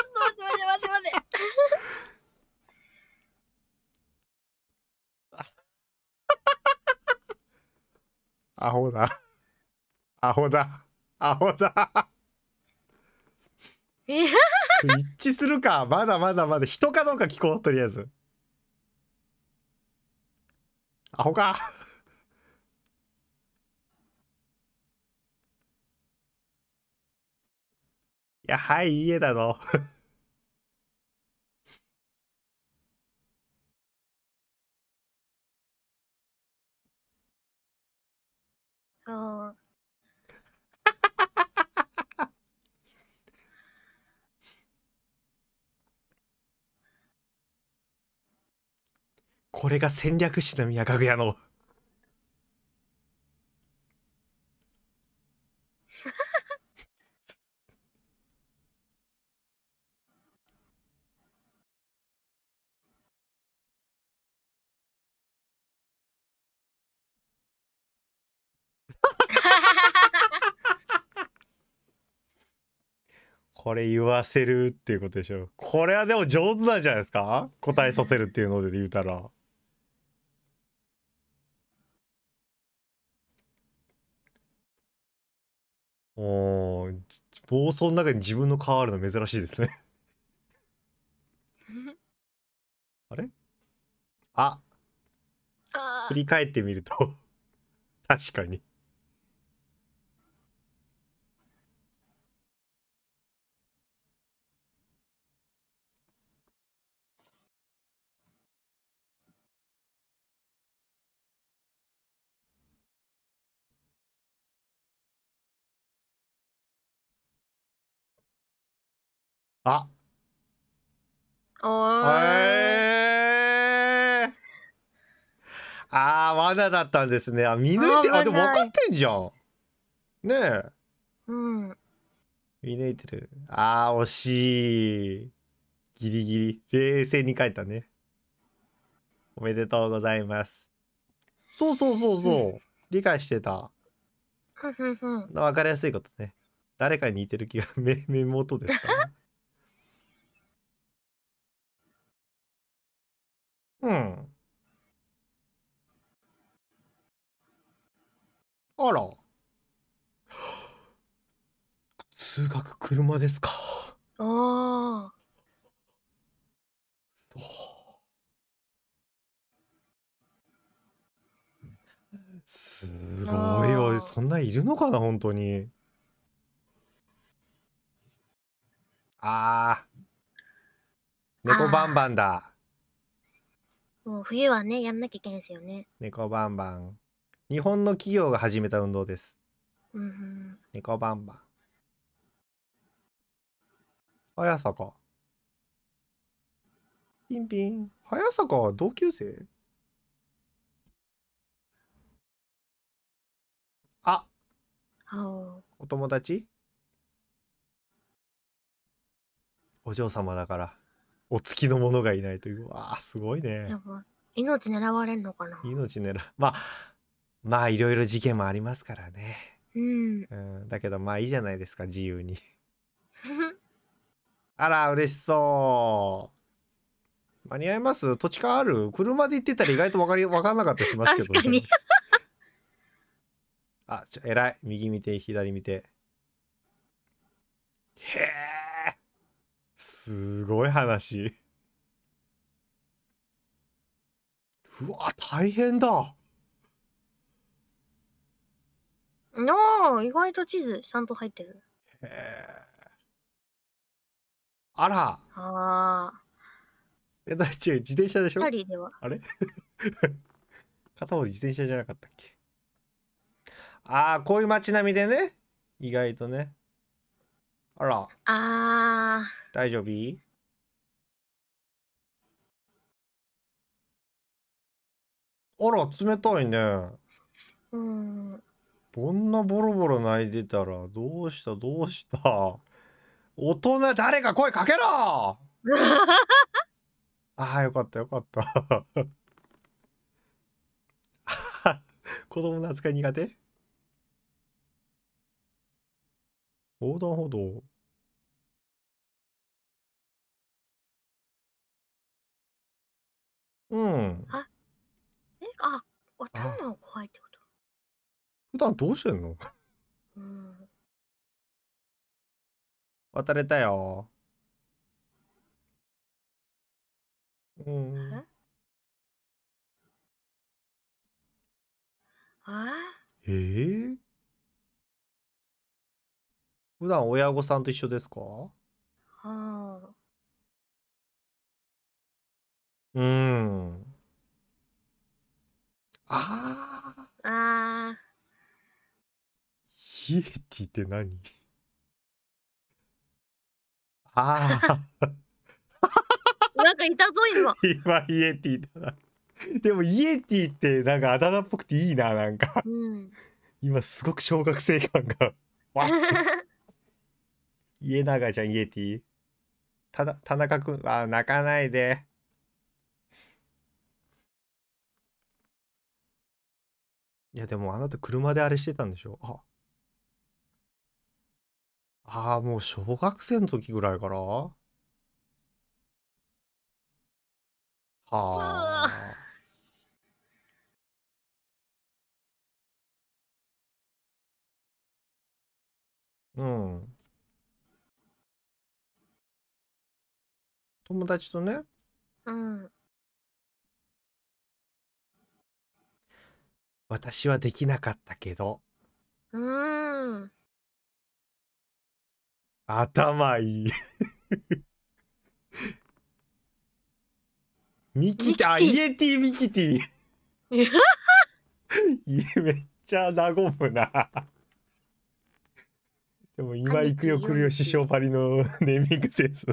S4: ちょっと待って待って待って
S1: 待って。[LAUGHS] アホだ。アホだ。アホだ。スイ一致するか。まだまだまだ。人かどうか聞こう、とりあえず。アホか。や、はい、家だぞ。
S3: そう。[LAUGHS]
S1: これが戦略師の宮かぐやの。これ言わせるっていうことでしょ。これはでも上手なんじゃないですか答えさせるっていうので言うたら。おー、暴走の中に自分の顔あるの珍しいですね [LAUGHS] あれあ振り返ってみると確かに
S4: ああ。え
S1: ー、あー罠だったんですねあ見抜いてあでも分かってんじゃんねえうん見抜いてるああ、惜しいギリギリ冷静に書いたねおめでとうございますそうそうそうそう、理解してた分かりやすいことね誰かに似てる気が目、[LAUGHS] 目元ですか、ねうん。あら。通学車ですか。
S4: ああ。そう。
S1: すごいよ。そんないるのかな、本当に。ああ。猫バンバンだ。
S2: もう冬はね、やんなきゃいけないですよね。
S1: 猫バンバン。日本の企業が始めた運動です。
S2: うん
S1: 猫バンバン。あやさかピンピン。早坂は同級生あ。お友達お嬢様だから。お付きの者がいないという。わあ、すごいね。や
S2: ばい命狙われんのかな。
S1: 命狙、まあ、まあ、いろいろ事件もありますからね。うん。うん、だけど、まあいいじゃないですか、自由に。[LAUGHS] あら、嬉しそう。間に合います土地勘ある車で行ってたら意外と分かり、分かんなかったりしますけど、ね。確かに。あ、ちょ、らい。右見て、左見て。へえ。すごい話。うわ、大変だ。
S2: の、意外と地図ちゃんと入ってる。
S1: へえ。あら。あ
S2: あ。
S1: え、だって自転車でしょチャリでは。あれ [LAUGHS] 片方自転車じゃなかったっけああ、こういう街並みでね。意外とね。あら。
S2: あ
S1: ー。大丈夫あら、冷たいね。
S3: うん。
S1: こんなボロボロ泣いてたら、どうしたどうした大人、誰か声かけろ [LAUGHS] ああ、よかったよかった [LAUGHS] 子供の扱い苦手
S4: 横断歩道。うん。あ、え、あ、頭が怖いってこと普段どうしてんのうん。渡れたよ。うん。えあ
S1: えー、普段親御さんと一緒ですか
S4: ああ。
S1: うん。
S2: ああ。ああ。
S4: ヒエティって何？
S1: ああ。[LAUGHS]
S2: なんかいたぞ、今。
S1: 今イエティだな。でもイエティってなんかあだ名っぽくていいな、なんか。今すごく小学生感が。[LAUGHS] わっ。家永じゃんイエティ。ただ田中君あ泣かないで。いやでもあなた車であれしてたんでしょあああもう小学生の時ぐらいからはあ
S4: うん友達とねうん
S1: 私はできなかったけど。
S4: うーん。
S1: 頭いいミキティ、あ、イエティミキティ。めっちゃ和むな。でも今行くよ来るよ師匠パりのネーミングセンス。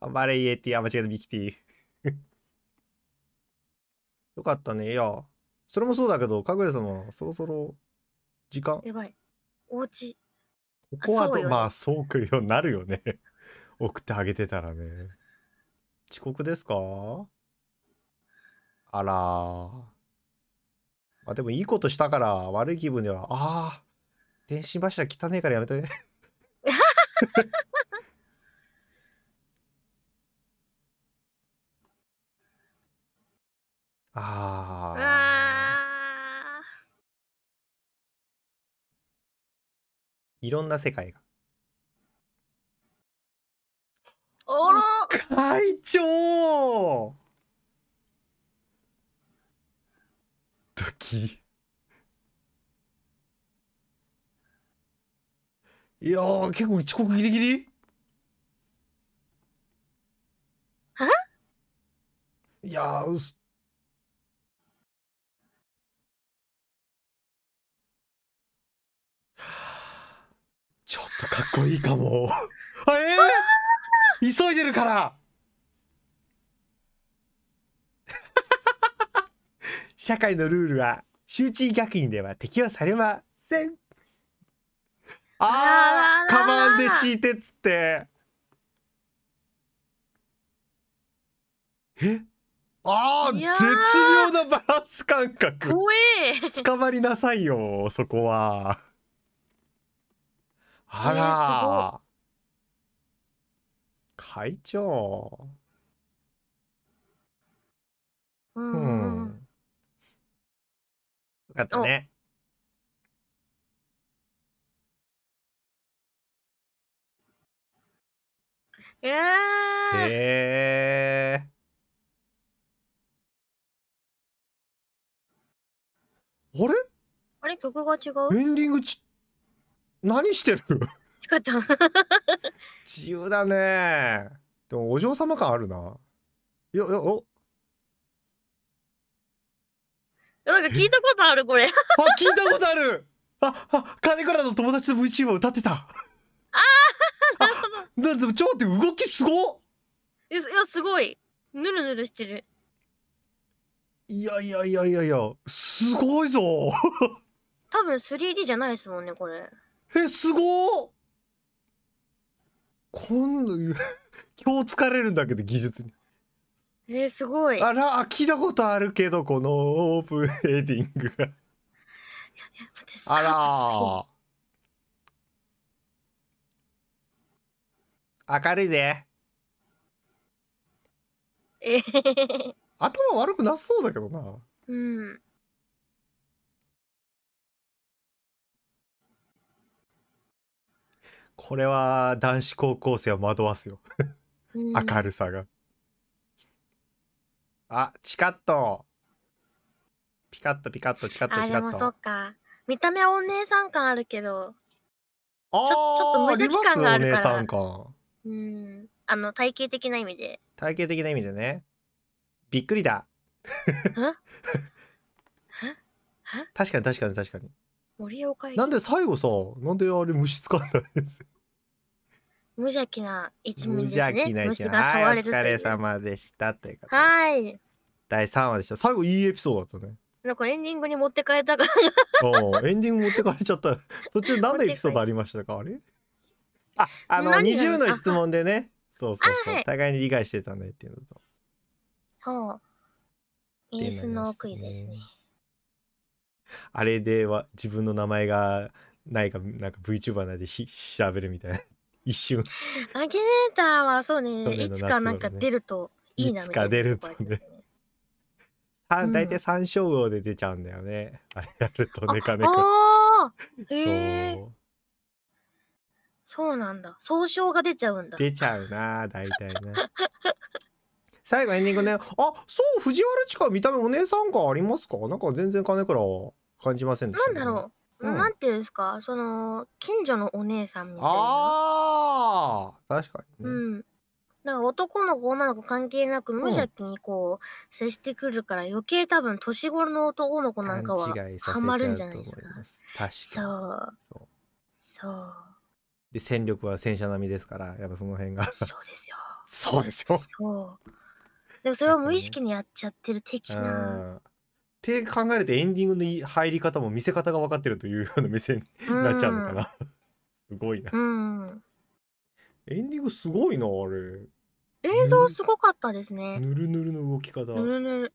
S1: 頑張れイエティ、あ、間違えたミキティ。よかったね、いや。それもそうだけど、かぐや様、そろそろ時間。やばい。お家。ここはと、まあ、そうくよ、うになるよね。[LAUGHS] 送ってあげてたらね。遅刻ですかあらまあでもいいことしたから悪い気分では、ああ、電信柱汚ねえからやめて。[LAUGHS] あ
S4: あ。い
S1: ろんな世界が。おら会長
S3: ドキ
S1: いや結構遅刻ギリギリ
S4: いやー
S3: とかっこいいかも。[LAUGHS]
S1: あえー、急いでるから [LAUGHS] 社会のルールは周知逆学院では適用されません。ああカバンで敷いてっつって。えああ絶妙なバランス感覚。怖え。捕まりなさいよ、そこは。あら、会長。
S3: うん。よかったお、ね。
S4: えー、へえ。
S1: あれ
S2: あれ曲が違うエン
S1: ディングち何してるちかちゃん自由だねでもお嬢様感あるないやいやお
S2: なんか聞いたことあるこれあ聞いたことあ
S1: るああ金からの友達の VTuber 歌ってたああなるほどだでもょって動きすご
S2: いやすごいぬるぬるしてる
S1: いやいやいやいやいやすごいぞ
S2: [LAUGHS] 多分 3D じゃないですもんねこれ
S1: え、すごこん今日疲れるんだけど、技術に。
S2: えー、すごい。あら、聞
S1: いたことあるけど、このオープンエディングが。あら明るいぜ。
S4: えー、
S1: 頭悪くなさそうだけどな。うん。これは男子高校生を惑わすよ明るさが、うん、あチカッとピカッとピカッとチカッとチカッとあでもそっ
S2: か見た目はお姉さん感あるけど
S1: ちょちょっと無邪気感があるからあ、ね、
S2: うんあの体型的な意味で
S1: 体型的な意味でねびっくりだ [LAUGHS] 確かに確かに確かに
S2: 森岡なんで最
S1: 後さなんであれ虫つかんだんです
S2: 無邪気な一問ですね。無邪気な一問。はい、お疲れ
S1: 様でしたというこ
S2: はい。
S1: 第3話でした。最後いいエピソードだったね。
S2: なんかエンディングに持ってかれたから。
S1: [LAUGHS] エンディング持ってかれちゃった。途中何のエピソードありましたかあれ
S2: あ、[LAUGHS] あの20の
S1: 質問でね。そうそうそう、互いに理解してたねっていうのと。そう。イギリス
S2: のクイズですね。
S1: あれでは自分の名前がないか、なんか VTuber 内でひ調べるみたいな。一瞬。
S2: アキネーターはそうね、去年いつかなんか出るといいなみいつか
S1: 出るとねあうん大体三勝号で出ちゃうんだよね。あれやるとネカネカ。あ
S2: あーそう。そうなんだ。総称が出ちゃうんだ。出
S1: ちゃうな大体な。最後エンディングね。あそう藤原ちか見た目お姉さん感ありますかなんか全然金倉ら感じませんでしな
S2: んだろう。うんなんていうんですかその近所のお姉さんみたいな
S1: ああ確かに、ねう
S2: んだから男の子女の子関係なく無邪気にこう接してくるから余計多分年頃の男の子なんかはハマるんじゃないですかす確かにそうそうそう
S1: で戦力は戦車並みですからやっぱその辺がそうですよそうですよそう
S2: でもそれを無意識にやっちゃってる的な
S1: って考えるとエンディングの入り方も見せ方が分かってるというような目線に [LAUGHS] なっちゃうのかな、すごいな、う
S2: ん、
S1: エンディングすごいなあれ
S2: 映像すごかったですねぬ
S1: るぬるの動き方ぬ
S2: るぬる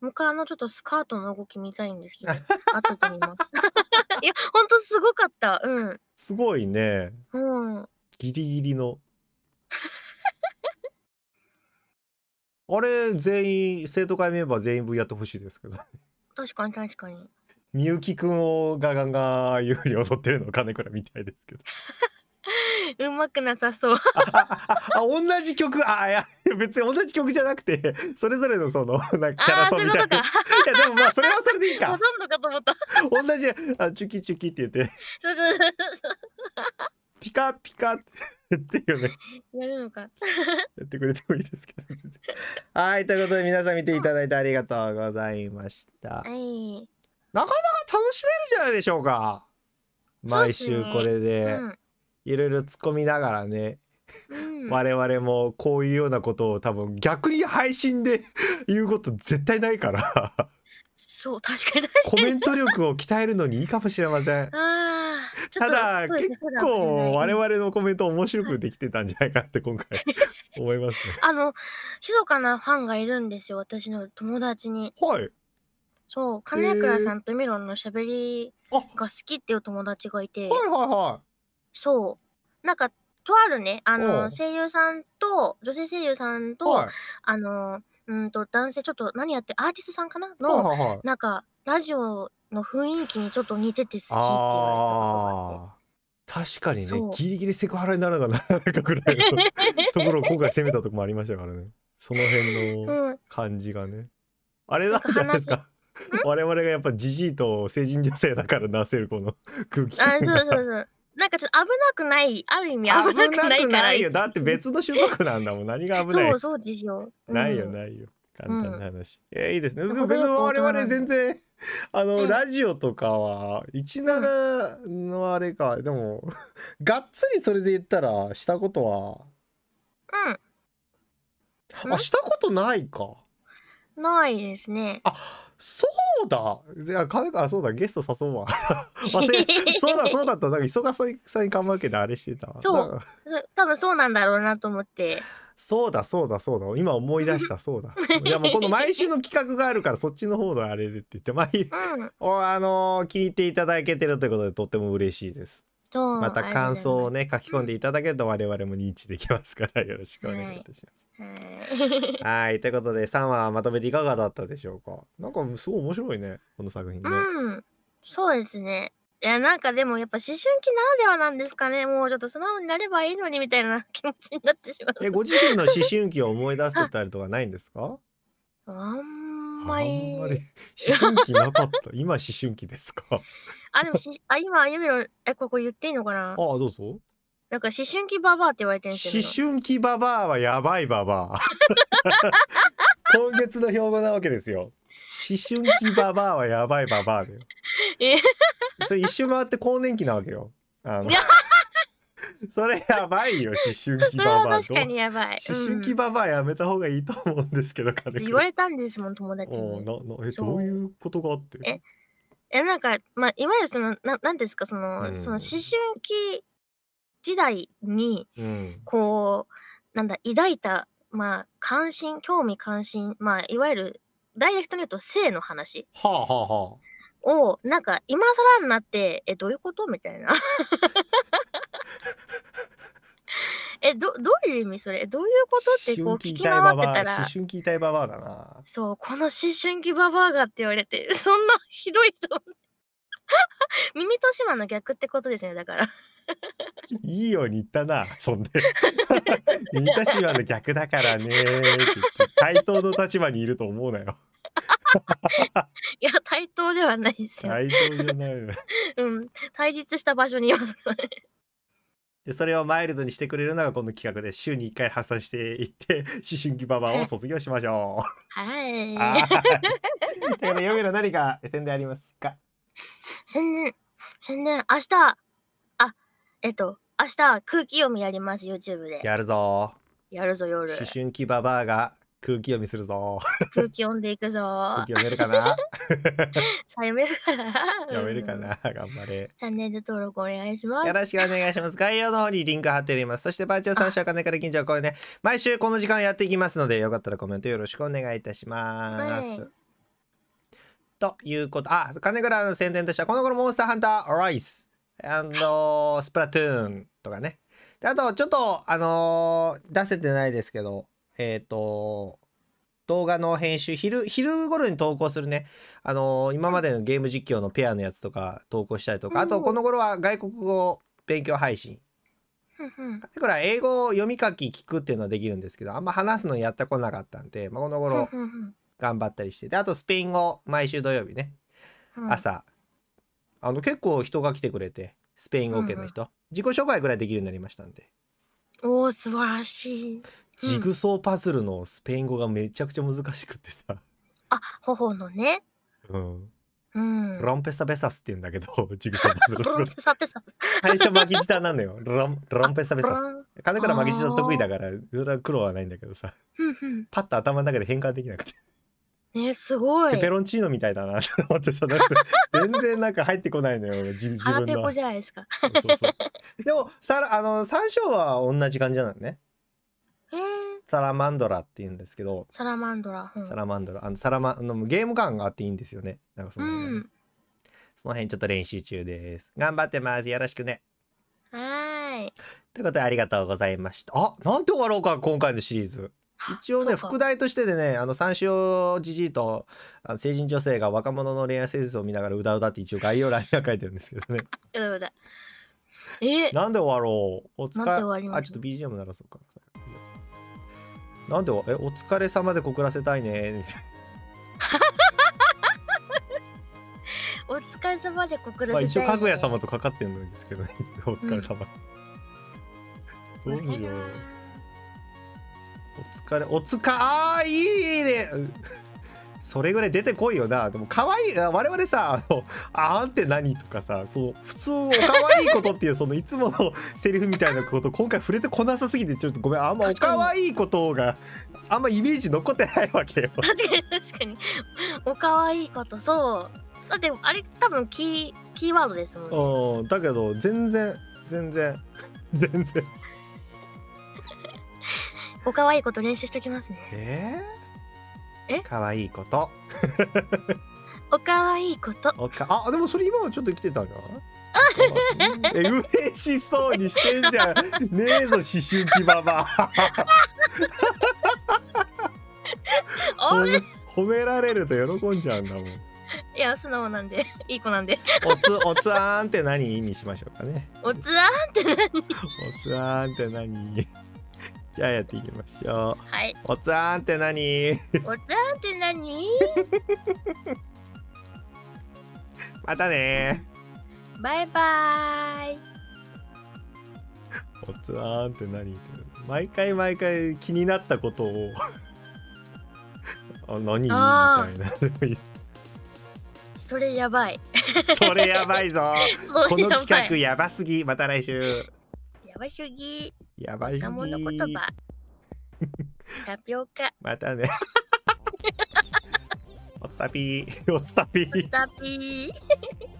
S2: もう一回あのちょっとスカートの動き見たいんですけど [LAUGHS] 後で見ます [LAUGHS] いやほんとすごかったうん
S1: すごいねうんギリギリのあれ、全員、生徒会メンバー全員分やってほしいですけど。
S2: 確かに確かに。
S1: みゆきくんをガガンガいうふうに踊ってるのを金倉みたいですけど。
S2: [LAUGHS] うまくなさそう
S1: あ同じ曲あいや別に同じ曲じゃなくてそれぞれのそのなんかキャラソンみたいな。いやでもまあそれはそれでいいか。ほとんどかと思った。同じあチュキチュキって言って。
S3: そうそうそうそう。
S1: ピカピカっていうね。やるのか。[LAUGHS] やってくれてもいいですけど。はい、ということで皆さん見ていただいてありがとうございました。は
S2: い。
S1: なかなか楽しめるじゃないでしょうか。毎週これで、いろいろ突っ込みながらね。うん、我々もこういうようなことを多分逆に配信で [LAUGHS] 言うこと絶対ないから
S2: そう確か
S1: にコメント力を鍛えるのにいいかもしれません。
S2: ただ、結構我々
S1: のコメント面白くできてたんじゃないかって今回 [LAUGHS] 思いますね。
S2: あの、密かなファンがいるんですよ、私の友達に。はい。そう、金倉さんとミロンのしゃべりが好きっていう友達がいて。はいはいはい。そう。なんか、とあるね、あの、声優さんと、女性声優さんと、はい、あの、うんと、男性、ちょっと何やって、アーティストさんかなの、はははなんか、ラジオの雰囲気にちょっと似てて好きって言
S1: わ確かにねそうギリギリセクハラにならなならないかぐらいの
S2: [LAUGHS] ところを今
S1: 回攻めたとこもありましたからねその辺の感じがねあれなんじゃないですか我々がやっぱじじいと成人女性だから出せるこの空気あそうそうそ
S2: う。なんかちょっと危なくない、ある意味危なくないから。ないよ
S1: だって別の種族なんだもん何が危ないそう
S2: そうですよ。うないよ
S1: ないよ簡単な話。うん、いいですね。別に我々全然、あの、うん、ラジオとかは、17のあれか、でも、[LAUGHS] がっつりそれで言ったら、したことは。うん。あ、したことないか。
S2: ないですね。あ、
S1: そうだ。いや、かあ、そうだ、ゲスト誘うわ。[LAUGHS] 忘れ、そうだ、そうだった。なんか忙しさにかまけであれしてた。そう。
S2: 多分そうなんだろうなと思って。
S1: そうだそうだそうだ今思い出した [LAUGHS] そうだ [LAUGHS] いやもうこの毎週の企画があるからそっちの方のあれでって言って毎、うん、あのー、聞いていただけてるということでとっても嬉しいです
S3: また感
S1: 想をね書き込んでいただけると我々も認知できますからよろしくお願いいたしま
S3: す
S1: はいということで3話まとめていかがだったでしょうかなんかすごい面白いねこの作品ね、う
S2: ん、そうですねいや、なんかでもやっぱ思春期ならではなんですかね。もうちょっと素直になればいいのにみたいな [LAUGHS] 気持ちになってしまう。え、ご自身の思
S1: 春期を思い出せたりとかないんですか
S2: あんまり。あんまり。思春期なかっ
S1: た。[LAUGHS] 今思春期ですか
S2: あ、でもし、あ、今、あゆみろ、え、ここ言っていいのかなあ、どうぞ。なんか思春期ババアって言われてるんです
S1: よ。思春期ババアはやばいババア。[LAUGHS] 今月の標語なわけですよ。思春期ババアはやばいババアだよ。えそれ一周回って更年期なわけよ。あのそれやばいよ思春期ババア確かにや
S2: ばい。思春期
S1: ババアやめた方がいいと思うんですけど金うん、言わ
S2: れたんですもん、友達お
S1: に。ななえどういうことがあっ
S2: てえなんか、まあ、いわゆるそのななんですかその,、うんその思春期時代にうんこうなんだ抱いた、まあ、関心興味関心、まあ、いわゆるダイレクトに言うと性の話。はあ
S3: は
S4: あ
S2: を、なんか、今更になって、え、どういうことみたいな。[LAUGHS] えどどういう意味それどういうことってこう聞き回ってたら思春
S1: 期痛いババアだな
S2: そうこの思春期ババアがって言われてそんなひどいと [LAUGHS] 耳と島の逆ってことですねだから
S1: いいように言ったな、そんで。似 [LAUGHS] た立場の逆だからねって言って。対等の立場にいると思うなよ。
S2: [LAUGHS] いや、対等ではないですよ。
S1: 対等じゃないよ。
S2: [LAUGHS] うん、対立した場所にいますからね。
S1: で、それをマイルドにしてくれるのがこの企画で、週に1回発散していって、思春期ババアを卒業しましょ
S2: う。はい。はい。だか
S1: ら、読める何か宣伝ありますか
S2: 宣伝、宣伝、明日、えっと、明日空気読みやります、YouTube で。
S1: やるぞやるぞ、夜。思春期ババアが空気読みするぞ
S2: 空気読んでいくぞ
S1: 読めるかな [LAUGHS]
S2: 読めるかな読めるか
S1: な、頑張れ
S2: チャンネル登録お願いしますよろしくお願いします
S1: [LAUGHS] 概要の方にリンク貼っておりますそしてバーチャルん、社金から金ちゃんこれね毎週この時間やっていきますのでよかったらコメントよろしくお願いいたします、はい、ということあ金倉の宣伝としてはこの頃モンスターハンターアライスあのスプラトゥーンとかね。であと、ちょっと、あのー、出せてないですけど、えっ、ー、と、動画の編集、昼、昼頃に投稿するね、あのー、今までのゲーム実況のペアのやつとか投稿したりとか、あと、この頃は外国語勉強配信。だから英語を読み書き聞くっていうのはできるんですけどあんま話すのやってこなかったんで、まあ、この頃頑張ったりしてであとスペイン語毎週土曜日ね朝あの結構人が来てくれてスペイン語圏の人、うんうん、自己紹介ぐらいできるようになりましたんで
S2: おお素晴らしい、うん、
S1: ジグソーパズルのスペイン語がめちゃくちゃ難しくてさ
S2: あ頬のねうんうん、ロ
S1: ンペサベサスって言うんだけど、[LAUGHS] ジグソーパズル。ロンペサベサス。最初巻き舌なのよ。ロン、ロンペサベサス。金から巻き舌得意だから、それは苦労はないんだけどさ。パッと頭の中で変換できなくて。
S2: ね、すごペペ
S1: ロンチーノみたいだなっ思ってさ、なんか全然なんか入ってこないのよ、俺自分の。でも、さら、あの、山椒は同じ感じなのね。サラマンドラって言うんですけど、
S2: サラマンドラ。うん。サ
S1: ラマンドラ、あの、サラマ、あの、ゲーム感があっていいんですよね。なんかその辺うん。その辺ちょっと練習中です。頑張ってます。よろしくね。はーい。ということでありがとうございました。あ、なんて終わろうか、今回のシリーズ。[LAUGHS] 一応ね副題としてでねあの三四じじいと成人女性が若者の恋愛性説を見ながらうだうだって一応概要欄には書いてるんですけどね
S2: うだうだえな
S1: んで終わろうお疲れあちょっと BGM 鳴らそうかなんでえお疲れ様で告らせたいねみたいな
S2: お疲れ様で告らせたいね、まあ、一応かぐや
S1: 様とかかってるんですけどね [LAUGHS] お疲れ様、うん、どうしようお疲れ、お疲れ、あー、いいね。[LAUGHS] それぐらい出てこいよな。でも、可愛い、我々さ、あの、あーんって何とかさ、その、普通お可愛いことっていう、その、いつものセリフみたいなこと、今回触れてこなさすぎて、ちょっとごめん、あんまお可愛いことが、あんまイメージ残ってないわけよ。確かに、
S2: 確かに。お可愛いこと、そう。だって、あれ、多分キー、キーワードですもん
S1: ね。うん、だけど、全然、全然、全然。
S2: お可愛いこと練習してきますね。えー、
S1: え可愛いこと。[LAUGHS] お可愛いこと。おかあでもそれ今はちょっと来てたか。え嬉しそうにしてんじゃん。[LAUGHS] ねえぞ思春期ババ褒められると喜んじゃうんだもん。い
S2: や素直なんでいい子なんで。おつお
S1: つあんって何にしましょうかね。
S2: おつあんって何。お
S1: つあんって何。じゃあやっていきましょう。はい。おつあんって何おつあ
S2: んって何
S1: [LAUGHS] またね
S2: バイバイ
S1: おつあんって何って毎回毎回気になったことを [LAUGHS] あ何みたいな
S2: それやばい [LAUGHS] そ
S1: れやばいぞこの企画やばすぎまた来週
S2: やばすぎ
S1: やばい。若者言葉。
S2: [LAUGHS] タピオカ。
S1: またね。[LAUGHS] おつたぴー。おつたぴー。おつた
S3: ぴー。